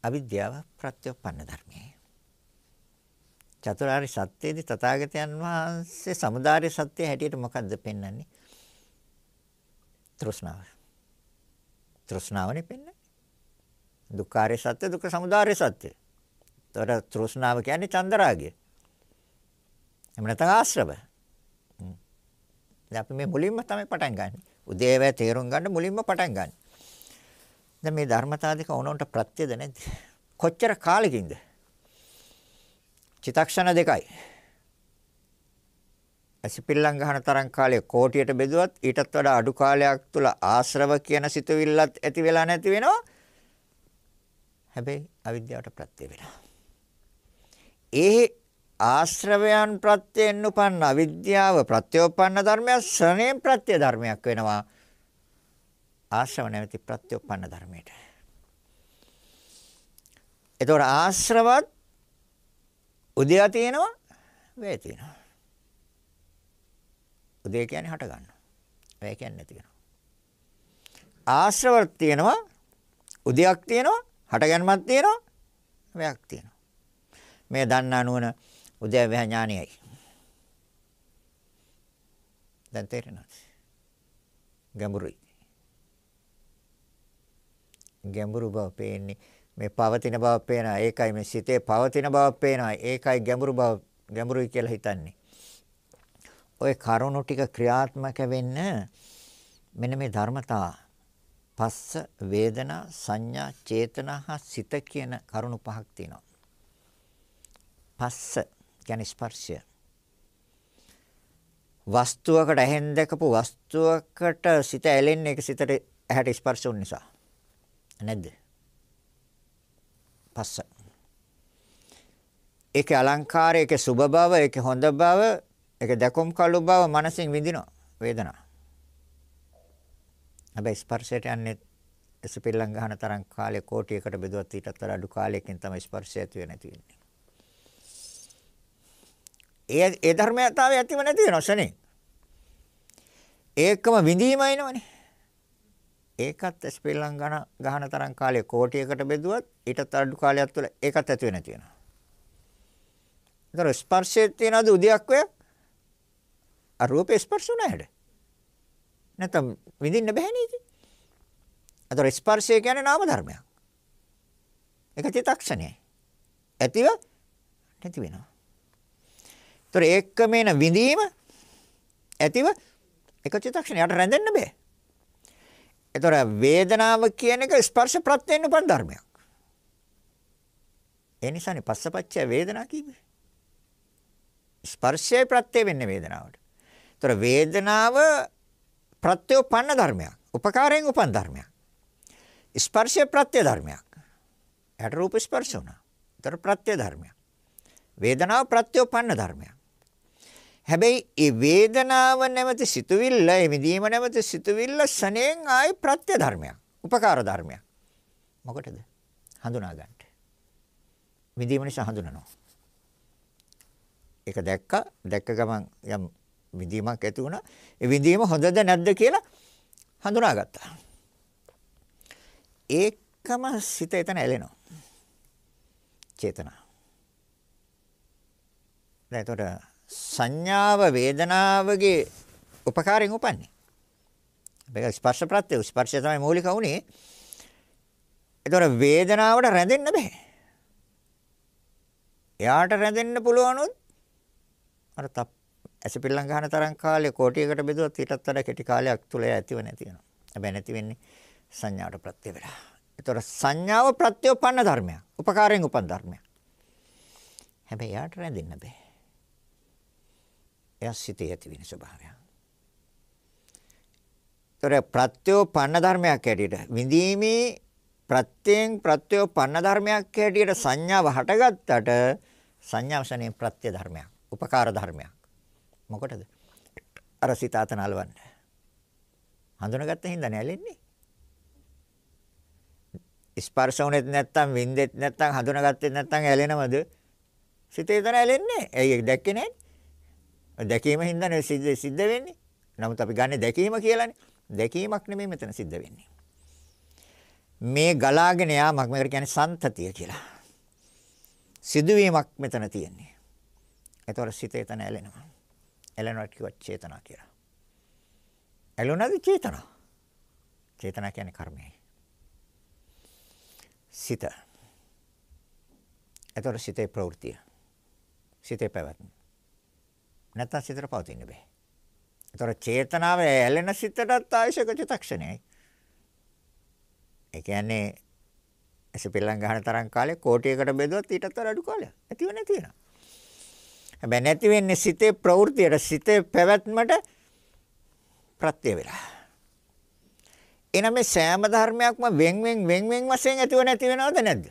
අවිද්‍යාව ප්‍රත්‍යෝපන්න ධර්මයයි. චතුරාර්ය සත්‍යයේදී තථාගතයන් වහන්සේ samudāri සත්‍ය හැටියට මොකද්ද පෙන්වන්නේ? තෘෂ්ණාව. තෘෂ්ණාවනේ පෙන්වන්නේ. දුක්ඛාරය සත්‍ය දුක්ඛ samudāri සත්‍ය. ඒතර තෘෂ්ණාව කියන්නේ චන්දරාගය. එහෙම නැත්නම් ආශ්‍රව. දැන් අපි මේ මුලින්ම තමයි පටන් ගන්න. උදේවැය තේරුම් ගන්න මුලින්ම පටන් ගන්න. දැන් මේ ධර්මතාව දෙක ඕනොන්ට ප්‍රත්‍යද නැද්ද? කොච්චර කාලෙකින්ද? චිතක්ෂණ දෙකයි. ඇසිපිල්ලම් ගන්න තරම් කාලය කෝටියට බෙදුවත් ඊටත් වඩා අඩු කාලයක් තුල ආශ්‍රව කියන සිතුවිල්ලත් ඇති වෙලා නැති වෙනවා. හැබැයි අවිද්‍යාවට ප්‍රත්‍ය වෙනවා. ඒ ආශ්‍රවයන් ප්‍රත්‍යයෙන් උපන්න අවිද්‍යාව ප්‍රත්‍යෝපන්න ධර්මයක් ශ්‍රණයෙන් ප්‍රත්‍ය ධර්මයක් වෙනවා ආශ්‍රව නැවති ප්‍රත්‍යෝපන්න ධර්මයට එතකොට ආශ්‍රවත් උදයා තියෙනවා වැය තියෙනවා. උදේ කියන්නේ හට ගන්නවා. වැය කියන්නේ නැති වෙනවා. ආශ්‍රවයක් තියෙනවා උදයක් තියෙනවා හටගන්මක් තියෙනවා වැයක් තියෙනවා. මේ දන්නා නුවණ උදේ වැය ඥානයයි. දැන් තේරෙනවද? ගැඹුරුයි. ගැඹුරු බව පේන්නේ මේ පවතින බව පේනවා. ඒකයි මේ සිතේ පවතින බව පේනවා. ඒකයි ගැඹුරු බව ගැඹුරුයි කියලා හිතන්නේ. ওই කරුණු ටික ක්‍රියාත්මක වෙන්න මෙන්න මේ ධර්මතා පස්ස වේදනා සංඥා චේතනා හා සිත කියන කරුණු පහක් තියෙනවා. පස්ස කියන්නේ ස්පර්ශය. වස්තුවකට ඇහෙන් දැකපු වස්තුවකට සිත ඇලෙන්නේ ඒක සිතට ඇහැට ස්පර්ශ වුන නිසා. නැද්ද? පස්ස. ඒකේ අලංකාරය, ඒකේ සුබ බව, ඒකේ හොඳ බව, ඒකේ දැකුම් කළු බව මනසින් විඳිනවා වේදනාව. හැබැයි ස්පර්ශයට යන්නේ එසපිල්ලම් ගන්න තරම් කාලේ කෝටියකට බෙදුවත් ඊටත් වඩා අඩු කාලයකින් තමයි ස්පර්ශය ඇති වෙන්නේ නැති වෙන්නේ. ඒ ඒ ධර්මයතාවය ඇතිව නැති වෙනවසනේ. ඒකම විඳීම එනවනේ. ඒකත් ස්පිල්ලම් ගන ගහන තරම් කාලය කෝටියකට බෙදුවත් ඊටත් අඩු කාලයක් තුළ ඒකත් ඇති වෙන තියෙනවා. ඒතර ස්පර්ශයේ තියනද උදයක් ඔය? අරූප ස්පර්ශු නැහැ. නැත්නම් විඳින්න බැහැ නේද? ඒතර ස්පර්ශය කියන්නේ නාම ධර්මයක්. ඒක චිත්තක්ෂණයයි. ඇතිව නැති වෙනවා. ඒතර ඒකම එන විඳීම ඇතිව එක චිත්තක්ෂණයට රැඳෙන්න බෑ. එතකොට වේදනාව කියන එක ස්පර්ශ ප්‍රත්‍යයෙන් උපන් ධර්මයක්. ඒ නිසානේ පස්සපච්චය වේදනා කිව්වේ. ස්පර්ශය ප්‍රත්‍ය වෙන්නේ වේදනාවට. එතකොට වේදනාව ප්‍රත්‍යෝපන්න ධර්මයක්. උපකාරයෙන් උපන් ධර්මයක්. ස්පර්ශය ප්‍රත්‍ය ධර්මයක්. ඇට රූප ස්පර්ශ වුණා. එතකොට ප්‍රත්‍ය ධර්මයක්. වේදනාව ප්‍රත්‍යෝපන්න ධර්මයක්. හැබැයි ඒ වේදනාව නැමැති සිතුවිල්ල, ඒ විඳීම නැමැති සිතුවිල්ල සනේන් ආයි ප්‍රත්‍ය ධර්මයක්, උපකාර ධර්මයක්. මොකටද? හඳුනා ගන්නට. විඳීම නිසා හඳුනනවා. ඒක දැක්ක, දැක්ක ගමන් යම් විඳීමක් ඇති වුණා. ඒ විඳීම හොඳද නැද්ද කියලා හඳුනාගත්තා. ඒකම සිත එතන ඇලෙනවා. චේතනා. දැන් සංඥාව වේදනාවගේ උපකාරයෙන් උපන්නේ. මේක ස්පර්ශ ප්‍රත්‍ය ස්පර්ශය තමයි මූලික වුනේ. ඒතොර වේදනාවට රැඳෙන්න බෑ. එයාට රැඳෙන්න පුළුවනොත් අර තප් ඇසපිල්ලම් ගන්න තරම් කාලේ කෝටියකට බෙදුවත් ඊටත් වඩා කෙටි කාලයක් තුල ඇතිව නැති වෙනවා. හැබැයි නැති වෙන්නේ සංඥාවට ප්‍රත්‍ය වෙලා. ඒතොර සංඥාව ප්‍රත්‍යෝපන්න ධර්මයක්. උපකාරයෙන් උපන් ධර්මයක්. හැබැයි එයාට රැඳෙන්න බෑ. එයා සිතේ ඇති වෙන ස්වභාවය. ඒතර ප්‍රත්‍යෝපන්න ධර්මයක් හැටියට විඳීමේ ප්‍රත්‍යයෙන් ප්‍රත්‍යෝපන්න ධර්මයක් හැටියට සංඥාව හටගත්තට සංඥාවසනේ ප්‍රත්‍ය ධර්මයක්, උපකාර ධර්මයක්. මොකටද? අර සිත අතන අලවන්න. හඳුනගත්ත හින්දා නෑලෙන්නේ. ස්පර්ශ වුනේත් නැත්නම් වින්දෙත් නැත්නම් හඳුනගත්තේ නැත්නම් ඇලෙනවද? සිතේ තන ඇලෙන්නේ. ඇයි ඒක දැක්කේ නැහැ? දැකීම හින්දානේ සිද්ධ සිද්ධ වෙන්නේ. නමුත් අපි ගන්න දැකීම කියලානේ. දැකීමක් නෙමෙයි මෙතන සිද්ධ වෙන්නේ. මේ ගලාගෙන යාමක් මේකට කියන්නේ සන්තතිය කියලා. සිදුවීමක් මෙතන තියෙන්නේ. ඒතොර සිත එතන ඇලෙනවා. ඇලෙනවා කියවත් චේතනා කියලා. ඇලුණාද චේතනා? චේතනා කියන්නේ කර්මයයි. සිත. ඒතොර සිතේ ප්‍රවෘතිය. සිතේ පැවැත්ම. නැත්තම් සිතට පවතින්න බෑ. ඒතර චේතනාව ඇලෙන සිතටත් ආයශක චිතක්ෂණයයි. ඒ කියන්නේ ඇසපෙල්ලම් ගන්න තරම් කාලේ කෝටියකට බෙදුවත් ඊටත් වඩා අඩු කාලයක් ඇතිව නැති වෙනවා. හැබැයි නැති වෙන්නේ සිතේ ප්‍රවෘත්තියට සිතේ පැවැත්මට ප්‍රත්‍ය වෙලා. එනම සෑම ධර්මයක්ම වෙන් වෙන් වෙන් වෙන් වශයෙන් ඇතිව නැති වෙනවද නැද්ද?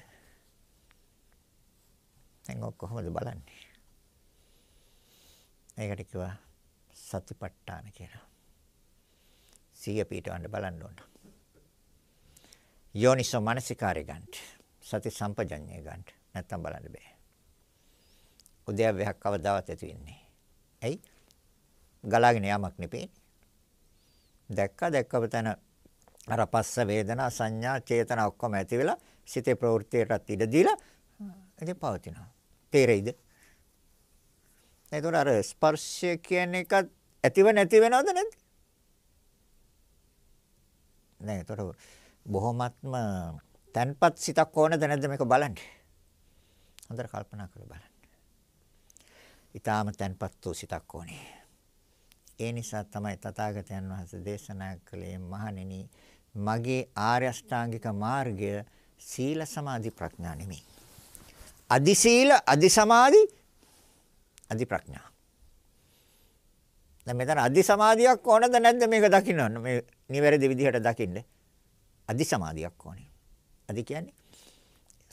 දැන් ඔක් කොහොමද බලන්නේ? ඒකට කිව්වා සතිපට්ඨාන කියලා. සිය පීඨවන්න බලන්න ඕන. යෝනිසෝ මනසිකාරය ගන්න. සති සම්පජඤ්ඤය ගන්න. නැත්තම් බලන්න බෑ. උද්‍යවයක් කවදාවත් ඇති වෙන්නේ. ඇයි? ගලාගෙන යamak නෙපේ. දැක්කා දැක්කම තන අර පස්ස වේදනා සංඥා චේතනා ඔක්කොම ඇති වෙලා සිතේ ප්‍රවෘත්තියටත් ඉඩ දීලා ඉතින් පවතිනවා. තේරෙයිද? එතකොට අර ස්පර්ශය කියන එකත් ඇතිව නැති වෙනවද නැද්ද? නෑ එතකොට බොහොමත්ම තන්පත් සිතක් ඕනද නැද්ද මේක බලන්න. හොඳට කල්පනා කරලා බලන්න. ඊටාම තන්පත් වූ සිතක් ඕනේ. ඒ නිසා තමයි තථාගතයන් වහන්සේ දේශනා කළේ මහණෙනි මගේ ආර්ය අෂ්ටාංගික මාර්ගය සීල සමාධි ප්‍රඥා නෙමෙයි. අදි සීල අදි සමාධි අදි ප්‍රඥා. දැන් මෙතන අදි සමාධියක් ඕනද නැද්ද මේක දකින්න මේ නිවැරදි විදිහට දකින්න. අදි සමාධියක් ඕනේ. අදි කියන්නේ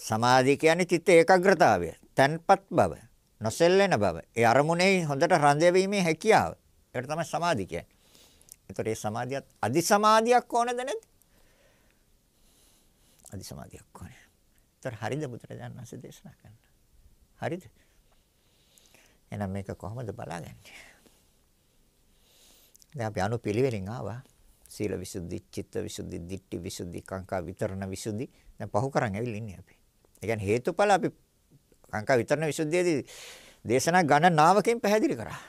සමාධිය කියන්නේ චිත්ත ඒකාග්‍රතාවය, තන්පත් බව, නොසෙල්ලෙන බව. ඒ අරමුණේ හොඳට රඳවීමේ හැකියාව. ඒකට තමයි සමාධිය කියන්නේ. ඒතකොට මේ සමාධියත් අදි සමාධියක් ඕනද නැද්ද? අදි සමාධියක් ඕනේ. ඒතර හරිද බුදුරජාණන් වහන්සේ දේශනා කරන්න. හරිද? එහෙනම් මේක කොහොමද බලාගන්නේ? දැන් අපි අනුපිළිවෙලින් ආවා. සීල විසුද්ධි, චිත්ත විසුද්ධි, ditthi විසුද්ධි, කාංකා විතරණ විසුද්ධි. දැන් පහු කරන් ඇවිල්ලා ඉන්නේ අපි. ඒ කියන්නේ හේතුඵල අපි කාංකා විතරණ විසුද්ධියේදී දේශනා ගණනාවකින් පැහැදිලි කරා.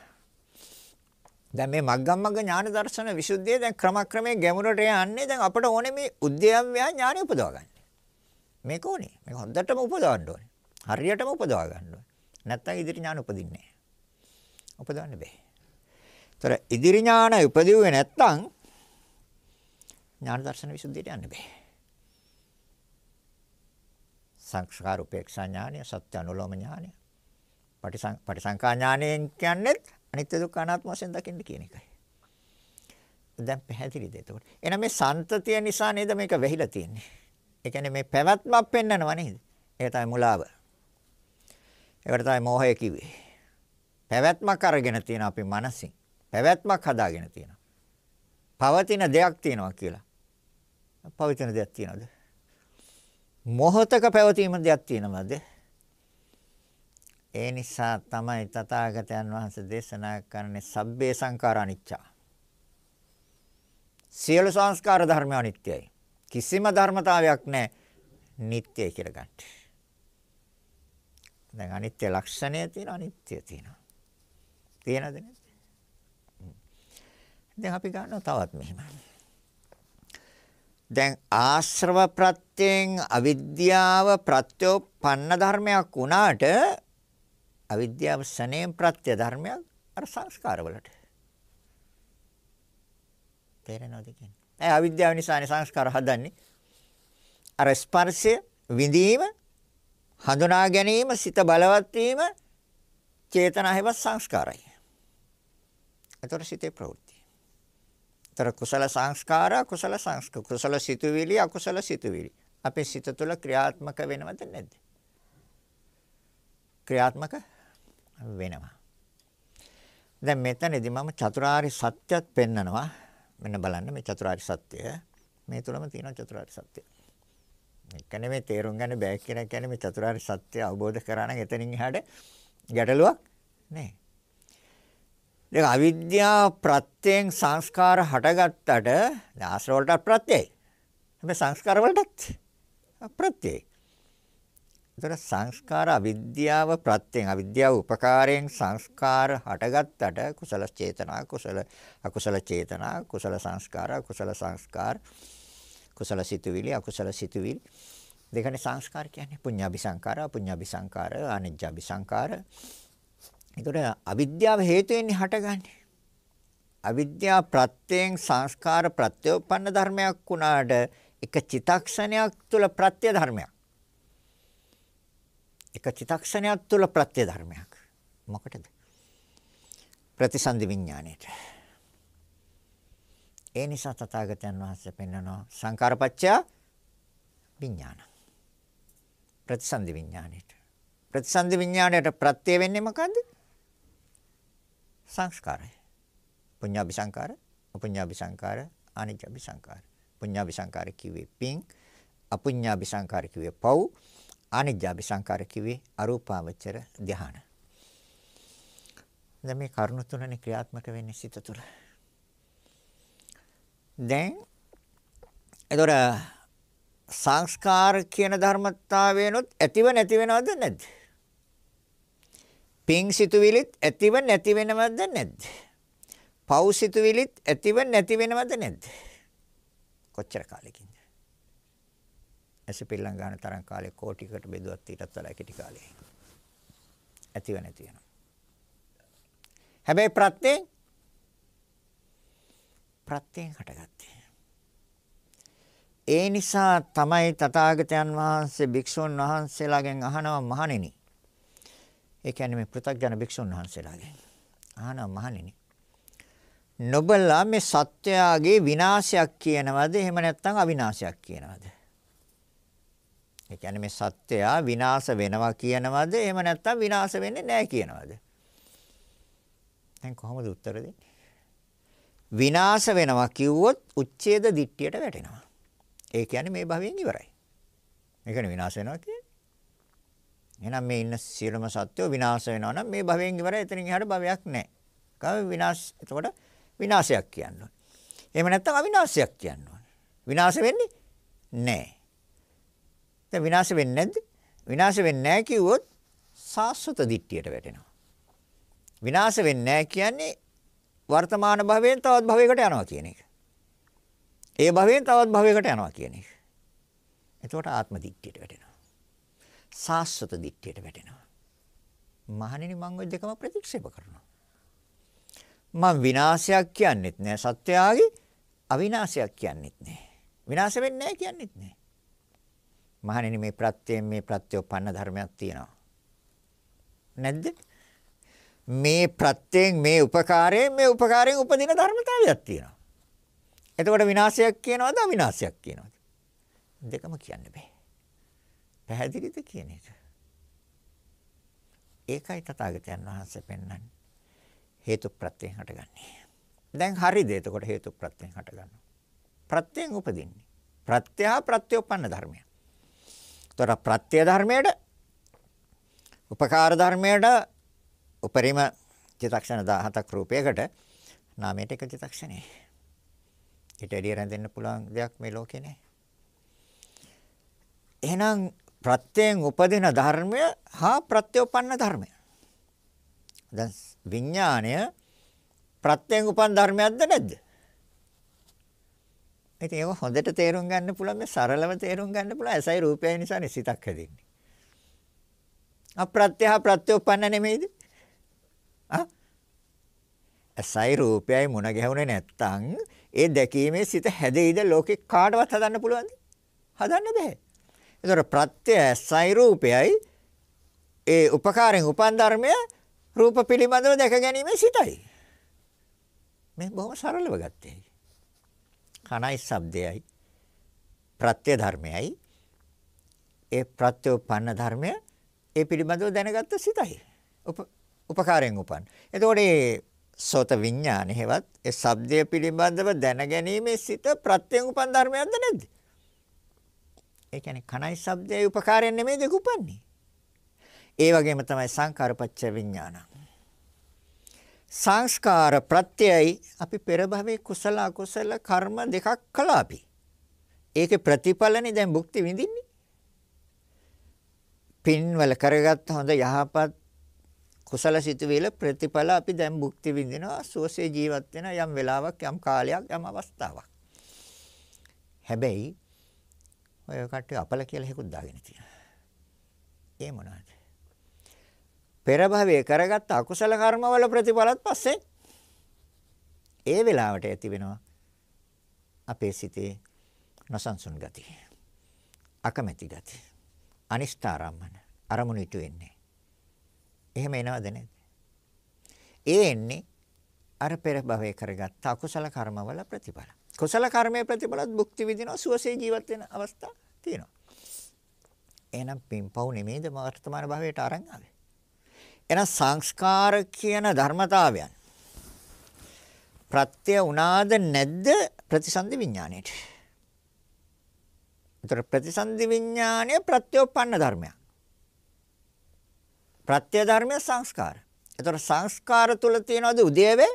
දැන් මේ මග්ගමග්ග ඥාන දර්ශන විසුද්ධිය දැන් ක්‍රමක්‍රමයෙන් ගැඹුරට යන්නේ. දැන් අපට ඕනේ මේ උද්‍යම්මයා ඥානය උපදවා ගන්න. මේක ඕනේ. මේක හොඳටම උපදවන්න ඕනේ. හරියටම උපදවා ගන්න ඕනේ. නැත්තම් ඉදිරි ඥාන උපදින්නේ නැහැ. උපදවන්න බෑ. ඒතර ඉදිරි ඥාන උපදිව්වේ නැත්තම් ඥාන දර්ශන විසුද්ධියට යන්න බෑ. සංස්කාර උපේක්ෂා ඥානය, සත්‍ය අනුලෝම ඥානය, පටිසංකා ඥානයෙන් කියන්නේ අනිත්‍ය දුක්ඛ අනාත්ම වශයෙන් දකින්න කියන එකයි. දැන් පැහැදිලිද එතකොට? එහෙනම් මේ සන්තතිය නිසා නේද මේක වෙහිලා තියෙන්නේ. ඒ කියන්නේ මේ පැවැත්මක් පෙන්නනවා නේද? ඒ තමයි මුලාව. ඒකට තමයි මෝහය කිව්වේ. පැවැත්මක් අරගෙන තියෙන අපි මනසින්. පැවැත්මක් හදාගෙන තියෙනවා. පවතින දෙයක් තියෙනවා කියලා. පවතින දෙයක් තියනවද? මොහතක පැවතීම දෙයක් තියෙනවද? ඒ නිසා තමයි තථාගතයන් වහන්සේ දේශනා කරන්නේ සබ්බේ සංඛාර අනිච්චා. සියලු සංස්කාර ධර්ම අනිත්‍යයි. කිසිම ධර්මතාවයක් නැහැ නිට්ටයයි කියලා ගන්නට. දැන් අනිත්‍ය ලක්ෂණය තියෙන අනිත්‍ය තියෙනවා. තියෙනවද නැද්ද? දැන් අපි ගන්නවා තවත් මෙහෙම. දැන් ආශ්‍රව ප්‍රත්‍යයෙන් අවිද්‍යාව ප්‍රත්‍යෝපන්න ධර්මයක් වුණාට අවිද්‍යාව සනේම් ප්‍රත්‍ය ධර්මයක් අර සංස්කාරවලට. තේරෙනවද කියන්නේ? ඒ අවිද්‍යාව නිසානේ සංස්කාර හදන්නේ. අර ස්පර්ශය විඳීම හඳුනා ගැනීම සිත බලවත් වීම චේතනාහිවත් සංස්කාරයි. ඒතර සිතේ ප්‍රවෘත්ති. ඒතර කුසල සංස්කාර කුසල සංස්ක කුසල සිතුවිලි අකුසල සිතුවිලි. අපේ සිත තුළ ක්‍රියාත්මක වෙනවද නැද්ද? ක්‍රියාත්මක වෙනවා. දැන් මෙතනදී මම චතුරාර්ය සත්‍යත් පෙන්නනවා. මෙන්න බලන්න මේ චතුරාර්ය සත්‍යය. මේ තුලම තියෙන චතුරාර්ය සත්‍යය. ඒක නෙමෙයි තේරුම් ගන්න බෑ කියලා කියන්නේ මේ චතුරාර්ය සත්‍ය අවබෝධ කරා නම් එතනින් එහාට ගැටලුවක් නෑ. දැන් අවිද්‍යාව ප්‍රත්‍යයෙන් සංස්කාර හටගත්තට ආශ්‍රව වලට ප්‍රත්‍යයයි. හැබැයි සංස්කාර වලටත් ප්‍රත්‍යයයි. ඒතර සංස්කාර අවිද්‍යාව ප්‍රත්‍යයෙන් අවිද්‍යාව උපකාරයෙන් සංස්කාර හටගත්තට කුසල චේතනා කුසල අකුසල චේතනා කුසල සංස්කාර අකුසල සංස්කාර කුසල සිතුවිලි, අකුසල සිතුවිලි. දෙකනේ සංස්කාර කියන්නේ. පුඤ්ඤාභි සංකාර, අපුඤ්ඤාභි සංකාර, අනිච්චාභි සංකාර. ඒකට අවිද්‍යාව හේතුයෙන් හටගන්නේ. අවිද්‍යා ප්‍රත්‍යයෙන් සංස්කාර ප්‍රත්‍යෝපන්න ධර්මයක් වුණාට එක චිතක්ෂණයක් තුල ප්‍රත්‍ය ධර්මයක්. එක චිතක්ෂණයක් තුල ප්‍රත්‍ය ධර්මයක්. මොකටද? ප්‍රතිසන්දි විඥාණයට. ඒ නිසා තථාගතයන් වහන්සේ පෙන්වනවා සංකාරපච්චය විඥාන. ප්‍රතිසන්දි විඥාණයට. ප්‍රතිසන්දි විඥාණයට ප්‍රත්‍ය වෙන්නේ මොකද්ද? සංස්කාරය. පුඤ්ඤාභි සංකාර, අපුඤ්ඤාභි සංකාර, අනිච්චාභි සංකාර. පුඤ්ඤාභි සංකාර කිව්වේ පිං, අපුඤ්ඤාභි සංකාර කිව්වේ පව්, අනිච්චාභි සංකාර කිව්වේ අරූපාවචර ධානය. දැන් මේ කරුණු තුනනේ ක්‍රියාත්මක වෙන්නේ සිත තුළ. දැන් එතකොට සංස්කාර කියන ධර්මතාවයනොත් ඇතිව නැති වෙනවද නැද්ද? පිංසිතුවිලිත් ඇතිව නැති වෙනවද නැද්ද? පෞසිතුවිලිත් ඇතිව නැති වෙනවද නැද්ද? කොච්චර කාලෙකින්ද? ඇසපිල්ලම් ගන්න තරම් කාලේ කෝටිකට බෙදුවත් ඊටත් වඩා කෙටි කාලේ. ඇතිව නැති වෙනවා. හැබැයි ප්‍රත්‍යයෙන් ප්‍රත්‍යයෙන් හටගත්තේ. ඒ නිසා තමයි තථාගතයන් වහන්සේ භික්ෂුන් වහන්සේලාගෙන් අහනවා මහණෙනි. ඒ කියන්නේ මේ පෘථග්ජන භික්ෂුන් වහන්සේලාගෙන්. අහනවා මහණෙනි. නොබලා මේ සත්‍යයගේ විනාශයක් කියනවද එහෙම නැත්නම් අවිනාශයක් කියනවද? ඒ කියන්නේ මේ සත්‍යය විනාශ වෙනවා කියනවද එහෙම නැත්නම් විනාශ වෙන්නේ නැහැ කියනවද? දැන් කොහොමද උත්තර දෙන්නේ? විනාශ වෙනවා කිව්වොත් උච්ඡේද දිට්ඨියට වැටෙනවා. ඒ කියන්නේ මේ භවයෙන් ඉවරයි. මේකනේ විනාශ වෙනවා කියන්නේ. එහෙනම් මේ ඉන්න සියලුම සත්‍යෝ විනාශ වෙනවා නම් මේ භවයෙන් ඉවරයි. එතනින් එහාට භවයක් නැහැ. කව විනාශ එතකොට විනාශයක් කියන්න ඕනේ. එහෙම නැත්නම් අවිනාශයක් කියන්න ඕනේ. විනාශ වෙන්නේ නැහැ. දැන් විනාශ වෙන්නේ නැද්ද? විනාශ වෙන්නේ නැහැ කිව්වොත් සාස්වත දිට්ඨියට වැටෙනවා. විනාශ වෙන්නේ නැහැ කියන්නේ වර්තමාන භවයෙන් තවත් භවයකට යනවා කියන එක. ඒ භවයෙන් තවත් භවයකට යනවා කියන එක. එතකොට ආත්ම දිට්ඨියට වැටෙනවා. සාස්වත දිට්ඨියට වැටෙනවා. මහණෙනි මම ওই දෙකම ප්‍රතික්ෂේප කරනවා. මම විනාශයක් කියන්නෙත් නෑ සත්‍යයගේ අවිනාශයක් කියන්නෙත් නෑ. විනාශ වෙන්නේ නෑ කියන්නෙත් නෑ. මහණෙනි මේ ප්‍රත්‍යයෙන් මේ ප්‍රත්‍යෝපන්න ධර්මයක් තියෙනවා. නැද්ද? මේ ප්‍රත්‍යයෙන් මේ උපකාරයෙන් මේ උපකාරයෙන් උපදින ධර්මතාවයක් තියෙනවා. එතකොට විනාශයක් කියනවද අවිනාශයක් කියනවද? දෙකම කියන්න බෑ. පැහැදිලිද කියන එක? ඒකයි තථාගතයන් වහන්සේ පෙන්වන්නේ. හේතු ප්‍රත්‍යයෙන් හටගන්නේ. දැන් හරිද? එතකොට හේතු ප්‍රත්‍යයෙන් හටගන්නවා. ප්‍රත්‍යයෙන් උපදින්නේ. ප්‍රත්‍යහ ප්‍රත්‍යෝපන්න ධර්මය. එතකොට ප්‍රත්‍ය ධර්මයට උපකාර ධර්මයට උපරිම චිතක්ෂණ 17ක් රූපයකට නාමයට එක චිතක්ෂණේ. ඊට එළිය රැඳෙන්න පුළුවන් දෙයක් මේ ලෝකේ නැහැ. එහෙනම් ප්‍රත්‍යයෙන් උපදින ධර්මය හා ප්‍රත්‍යෝපන්න ධර්මය. දැන් විඥාණය ප්‍රත්‍යයෙන් උපන් ධර්මයක්ද නැද්ද? ඉතින් ඒක හොඳට තේරුම් ගන්න පුළුවන් මේ සරලව තේරුම් ගන්න පුළුවන් ඇසයි රූපයයි නිසා නිසිතක් හැදෙන්නේ. අප්‍රත්‍යහ ප්‍රත්‍යෝපන්න නෙමෙයිද? ඇසයි රූපයයි මුණ ගැහුනේ නැත්තම් ඒ දැකීමේ සිත හැදෙයිද ලෝකේ කාටවත් හදන්න පුළුවන්ද? හදන්න බෑ. ඒතර ප්‍රත්‍ය ඇසයි රූපයයි ඒ උපකාරයෙන් උපන් ධර්මය රූප පිළිබඳව දැක ගැනීමේ සිතයි. මේ බොහොම සරලව ගත්තේ. කනයි ශබ්දයයි ප්‍රත්‍ය ධර්මයයි ඒ ප්‍රත්‍යෝපන්න ධර්මය ඒ පිළිබඳව දැනගත්ත සිතයි. උපකාරයෙන් උපන්. එතකොට මේ සෝත විඥානේ හෙවත් ඒ ශබ්දය පිළිබඳව දැනගැනීමේ සිත ප්‍රත්‍යයෙන් උපන් ධර්මයක්ද නැද්ද? ඒ කියන්නේ කණයි ශබ්දයේ උපකාරයෙන් නෙමෙයි දෙක උපන්නේ. ඒ වගේම තමයි සංකාරපච්ච විඥාන. සංස්කාර ප්‍රත්‍යයයි අපි පෙර භවයේ කුසල අකුසල කර්ම දෙකක් කළා අපි. ඒකේ ප්‍රතිඵලනේ දැන් භුක්ති විඳින්නේ. පින්වල කරගත්ත හොඳ යහපත් කුසල සිතුවිල්ල ප්‍රතිඵල අපි දැන් භුක්ති විඳිනවා සුවසේ ජීවත් වෙන යම් වෙලාවක් යම් කාලයක් යම් අවස්ථාවක් හැබැයි ඔය කට්ටිය අපල කියලා හේකුත් දාගෙන තියෙනවා ඒ මොනවද පෙර භවයේ කරගත් අකුසල කර්මවල ප්‍රතිඵලත් පස්සේ ඒ වෙලාවට ඇති වෙනවා අපේ සිතේ නොසන්සුන් ගතිය අකමැති ගතිය අනිෂ්ඨාරම්මන අරමුණු ඉටු වෙන්නේ එහෙම එනවද නැද්ද? ඒ එන්නේ අර පෙර භවයේ කරගත්ත අකුසල කර්මවල ප්‍රතිඵල. කුසල කර්මයේ ප්‍රතිඵලත් භුක්ති විඳිනවා සුවසේ ජීවත් වෙන අවස්ථා තියෙනවා. එහෙනම් පින්පව් නෙමෙයිද වර්තමාන භවයට අරන් ආවේ. එහෙනම් සංස්කාර කියන ධර්මතාවයන් ප්‍රත්‍ය උනාද නැද්ද ප්‍රතිසන්දි විඥාණයට? ඒතර ප්‍රතිසන්දි විඥාණය ප්‍රත්‍යෝපන්න ධර්මයක්. ප්‍රත්‍ය ධර්මය සංස්කාර. ඒතර සංස්කාර තුල තියෙනවද උදේවේ?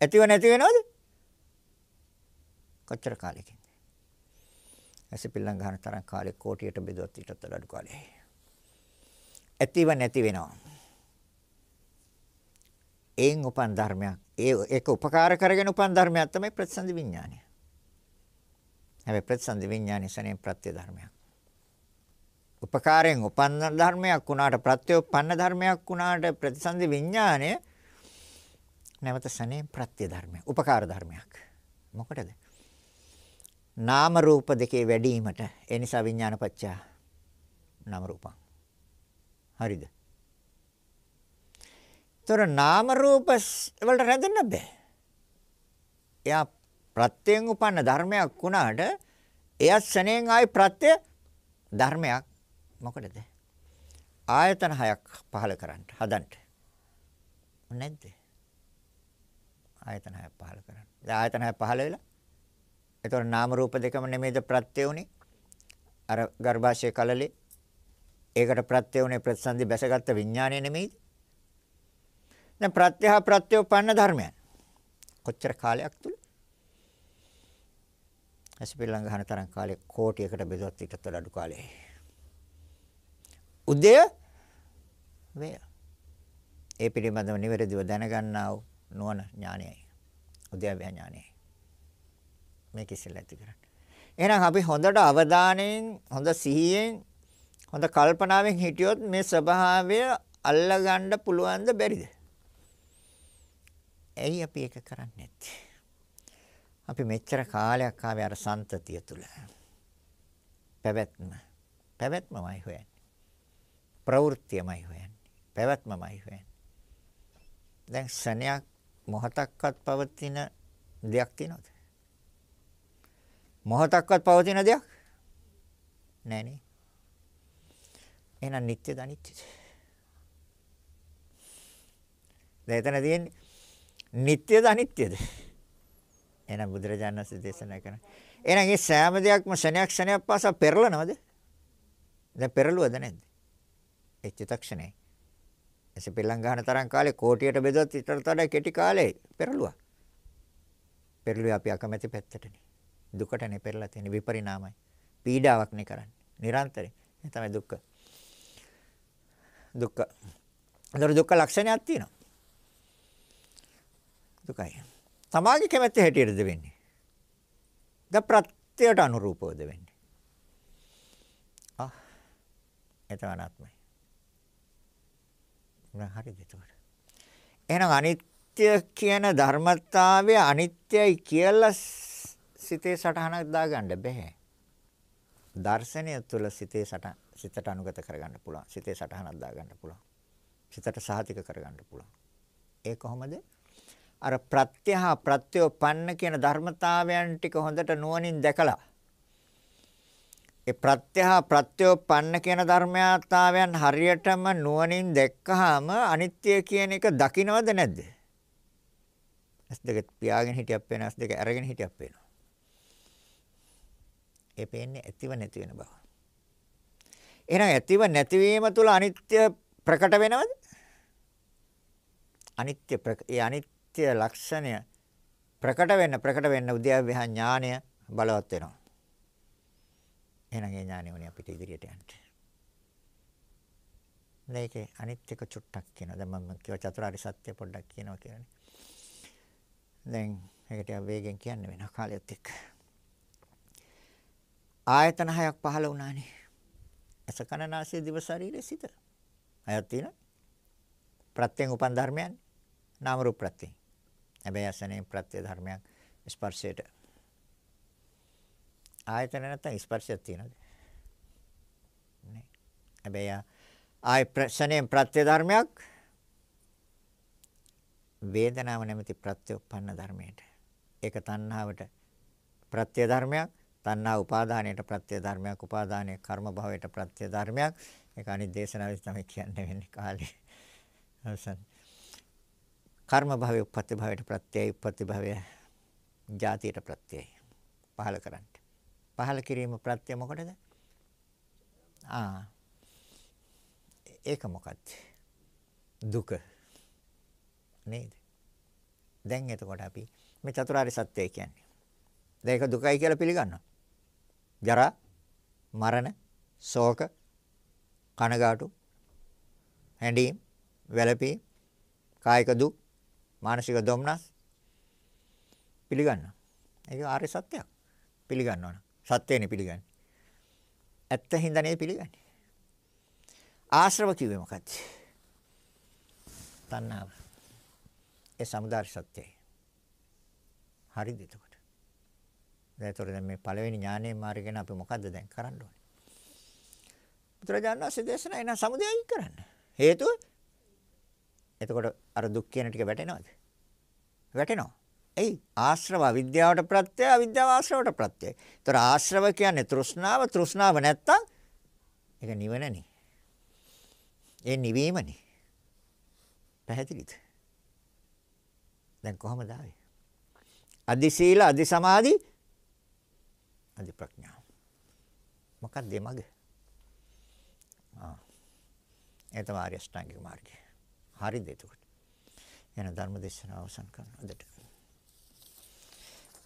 ඇතිව නැති වෙනවද? කොච්චර කාලෙකින්ද? ඇසිපිල්ලම් ගන්න තරම් කාලෙ කෝටියට බෙදුවත් ඊටත් අඩු කාලෙයි. ඇතිව නැති වෙනවා. ඒන් උපන් ධර්මයක්. ඒ ඒක උපකාර කරගෙන උපන් ධර්මයක් තමයි ප්‍රතිසන්දි විඥානය. හැබැයි ප්‍රතිසන්දි විඥානය සනේ ප්‍රත්‍ය ධර්මයක්. උපකාරයෙන් උපන්න ධර්මයක් වුණාට ප්‍රත්‍යෝපන්න ධර්මයක් වුණාට ප්‍රතිසන්දි විඥාණය නැවත සනේ ප්‍රත්‍ය ධර්මයක් උපකාර ධර්මයක් මොකටද නාම රූප දෙකේ වැඩිවීමට ඒ නිසා විඥාන පත්‍යා නාම රූපං හරිද තොර නාම රූප වලට රැඳෙන්න බෑ එයා ප්‍රත්‍යයෙන් උපන්න ධර්මයක් වුණාට එයත් සනේන් ආයි ප්‍රත්‍ය ධර්මයක් මොකටද? ආයතන හයක් පහල කරන්න හදන්න. නැද්ද? ආයතන හයක් පහල කරන්න. දැන් ආයතන හය පහල වෙලා. ඒතකොට නාම රූප දෙකම නෙමෙයිද ප්‍රත්‍ය උනේ? අර ගර්භාෂයේ කලලේ ඒකට ප්‍රත්‍ය උනේ ප්‍රතිසන්දි බැසගත්ත විඥාණය නෙමෙයිද? දැන් ප්‍රත්‍යහ ප්‍රත්‍යෝපන්න ධර්මයන්. කොච්චර කාලයක් තුල? ඇසිපිල්ලංගහන තරම් කාලේ කෝටියකට බෙදුවත් ඊටත් වඩා අඩු කාලේ. උදය වේය. ඒ පිළිබඳව නිවැරදිව දැනගන්නා වූ නුවණ ඥානයයි. උද්‍යව්‍ය ඥානයයි. මේ කිසිල ඇති කරන්නේ. එහෙනම් අපි හොඳට අවධානයෙන්, හොඳ සිහියෙන්, හොඳ කල්පනාවෙන් හිටියොත් මේ ස්වභාවය අල්ලගන්න පුළුවන්ද බැරිද? ඇයි අපි ඒක කරන්නේ නැත්තේ? අපි මෙච්චර කාලයක් ආවේ අර සන්තතිය තුල. පැවැත්ම. පැවැත්මමයි හොයන්නේ. ප්‍රවෘත්තියමයි හොයන්නේ. පැවැත්මමයි හොයන්නේ. දැන් ශණයක් මොහතක්වත් පවතින දෙයක් තියෙනවද? මොහතක්වත් පවතින දෙයක් නැහනේ. එහෙනම් නිත්‍යද අනිත්‍යද? දැන් එතන තියෙන්නේ නිත්‍යද අනිත්‍යද? එහෙනම් බුදුරජාණන් වහන්සේ දේශනා කරන. එහෙනම් මේ සෑම දෙයක්ම ශණයක් ශණයක් පාසා පෙරලනවද? දැන් පෙරලුවද නැද්ද? ඒ චිතක්ෂණේ. එසේ පිල්ලම් ගන්න තරම් කාලේ කෝටියට බෙදුවත් ඊට වඩා කෙටි කාලේ පෙරළුවා. පෙරළුවේ අපි අකමැති පැත්තටනේ. දුකටනේ පෙරලා තියෙන විපරිණාමයි. පීඩාවක්නේ කරන්නේ. නිරන්තරයෙන්. ඒ තමයි දුක්ඛ. දුක්ඛ. ඒතර දුක්ඛ ලක්ෂණයක් තියෙනවා. දුකයි. තමාගේ කැමැත්ත හැටියටද වෙන්නේ. ද ප්‍රත්‍යයට අනුරූපවද වෙන්නේ. ආ. එතන ආත්මය. නම් හරිද එතකොට. එහෙනම් අනිත්‍ය කියන ධර්මතාවය අනිත්‍යයි කියලා සිතේ සටහනක් දාගන්න බෑ. දර්ශනය තුළ සිතේ සට සිතට අනුගත කරගන්න පුළුවන්. සිතේ සටහනක් දාගන්න පුළුවන්. සිතට සහතික කරගන්න පුළුවන්. ඒ කොහොමද? අර ප්‍රත්‍යහ ප්‍රත්‍යෝපන්න කියන ධර්මතාවයන් ටික හොඳට නුවණින් දැකලා ඒ ප්‍රත්‍යහ ප්‍රත්‍යෝපන්න කියන ධර්මයාතාවයන් හරියටම නුවණින් දැක්කහම අනිත්‍ය කියන එක දකින්නවද නැද්ද? S2 පියාගෙන හිටියක් පේන S2 අරගෙන හිටියක් පේනවා. ඒ පේන්නේ ඇතිව නැති වෙන බව. එහෙනම් ඇතිව නැතිවීම තුළ අනිත්‍ය ප්‍රකට වෙනවද? අනිත්‍ය ඒ අනිත්‍ය ලක්ෂණය ප්‍රකට වෙන්න ප්‍රකට වෙන්න උද්‍යව්‍යහ ඥානය බලවත් වෙනවා. එහෙනම් ඒ ඥානෙ උනේ අපිට ඉදිරියට යන්න. මේකේ අනිත් එක චුට්ටක් කියනවා. දැන් මම කියව චතුරාර්ය සත්‍ය පොඩ්ඩක් කියනවා කියලානේ. දැන් ඒකට වේගෙන් කියන්න වෙනවා කාලයත් එක්ක. ආයතන හයක් පහළ වුණානේ. ඇස කන නාසය දිව ශරීරය සිත. අයත් තියෙන ප්‍රත්‍යයෙන් උපන් ධර්මයන් නාම රූප ප්‍රත්‍යයෙන්. හැබැයි අසනේ ප්‍රත්‍ය ධර්මයක් ස්පර්ශයට ආයතන නැත්තම් ස්පර්ශයක් තියෙනවද? නෑ. හැබැයි ආය ප්‍රශ්නයෙන් ප්‍රත්‍ය ධර්මයක් වේදනාව නැමැති ප්‍රත්‍ය උප්පන්න ධර්මයට. ඒක තණ්හාවට ප්‍රත්‍ය ධර්මයක්. තණ්හා උපාදානයට ප්‍රත්‍ය ධර්මයක් උපාදානයේ කර්ම භවයට ප්‍රත්‍ය ධර්මයක් ඒක අනිත් දේශනාවෙත් තමයි කියන්නේ වෙන්නේ කාලේ අවසන් කර්ම භවයේ උප්පත්ති භවයට ප්‍රත්‍යයි උප්පත්ති භවය ජාතියට ප්‍රත්‍යයි පහල කරන්න පහල කිරීම ප්‍රත්‍ය මොකටද? ආ. ඒක මොකක්ද? දුක. නේද? දැන් එතකොට අපි මේ චතුරාර්ය සත්‍යය කියන්නේ. දැන් ඒක දුකයි කියලා පිළිගන්නවා. ජරා, මරණ, ශෝක, කනගාටු, හැඬීම්, වැළපීම්, කායික දුක්, මානසික දුම්නස් පිළිගන්නවා. ඒක ආර්ය සත්‍යයක්. පිළිගන්නවනේ. සත්‍යනේ පිළිගන්නේ. ඇත්ත හින්දා නේද පිළිගන්නේ. ආශ්‍රව කිව්වේ මොකක්ද? තණ්හාව. ඒ samudār සත්‍යයි. හරිද එතකොට? දැන්තොර දැන් මේ පළවෙනි ඥානයේ මාර්ගයෙන් අපි මොකද්ද දැන් කරන්න ඕනේ? බුදුරජාණන් වහන්සේ දේශනා එන සමුදයයි කරන්න. හේතුව එතකොට අර දුක් කියන ටික වැටෙනවද? වැටෙනවා. එයි ආශ්‍රව අවිද්‍යාවට ප්‍රත්‍යය අවිද්‍යාව ආශ්‍රවට ප්‍රත්‍යය. ඒතර ආශ්‍රව කියන්නේ තෘෂ්ණාව තෘෂ්ණාව නැත්තම් ඒක නිවනනේ. ඒ නිවීමනේ. පැහැදිලිද? දැන් කොහමද ආවේ? අදි සීල අදි සමාධි අදි ප්‍රඥා. මොකක්ද මේ මග? ආ. ඒ තමයි අරියෂ්ඨාංගික මාර්ගය. හරිද එතකොට? යන ධර්ම දේශනාව අවසන් කරන අදට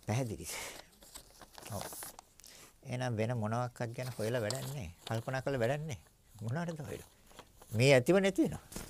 පැහැදිලිද? ඔව්. එහෙනම් වෙන මොනවාක්වත් ගැන හොයලා වැඩක් නැහැ. කල්පනා කරලා වැඩක් නැහැ. මොනවටද හොයලා? මේ ඇතිව නැති වෙනවා.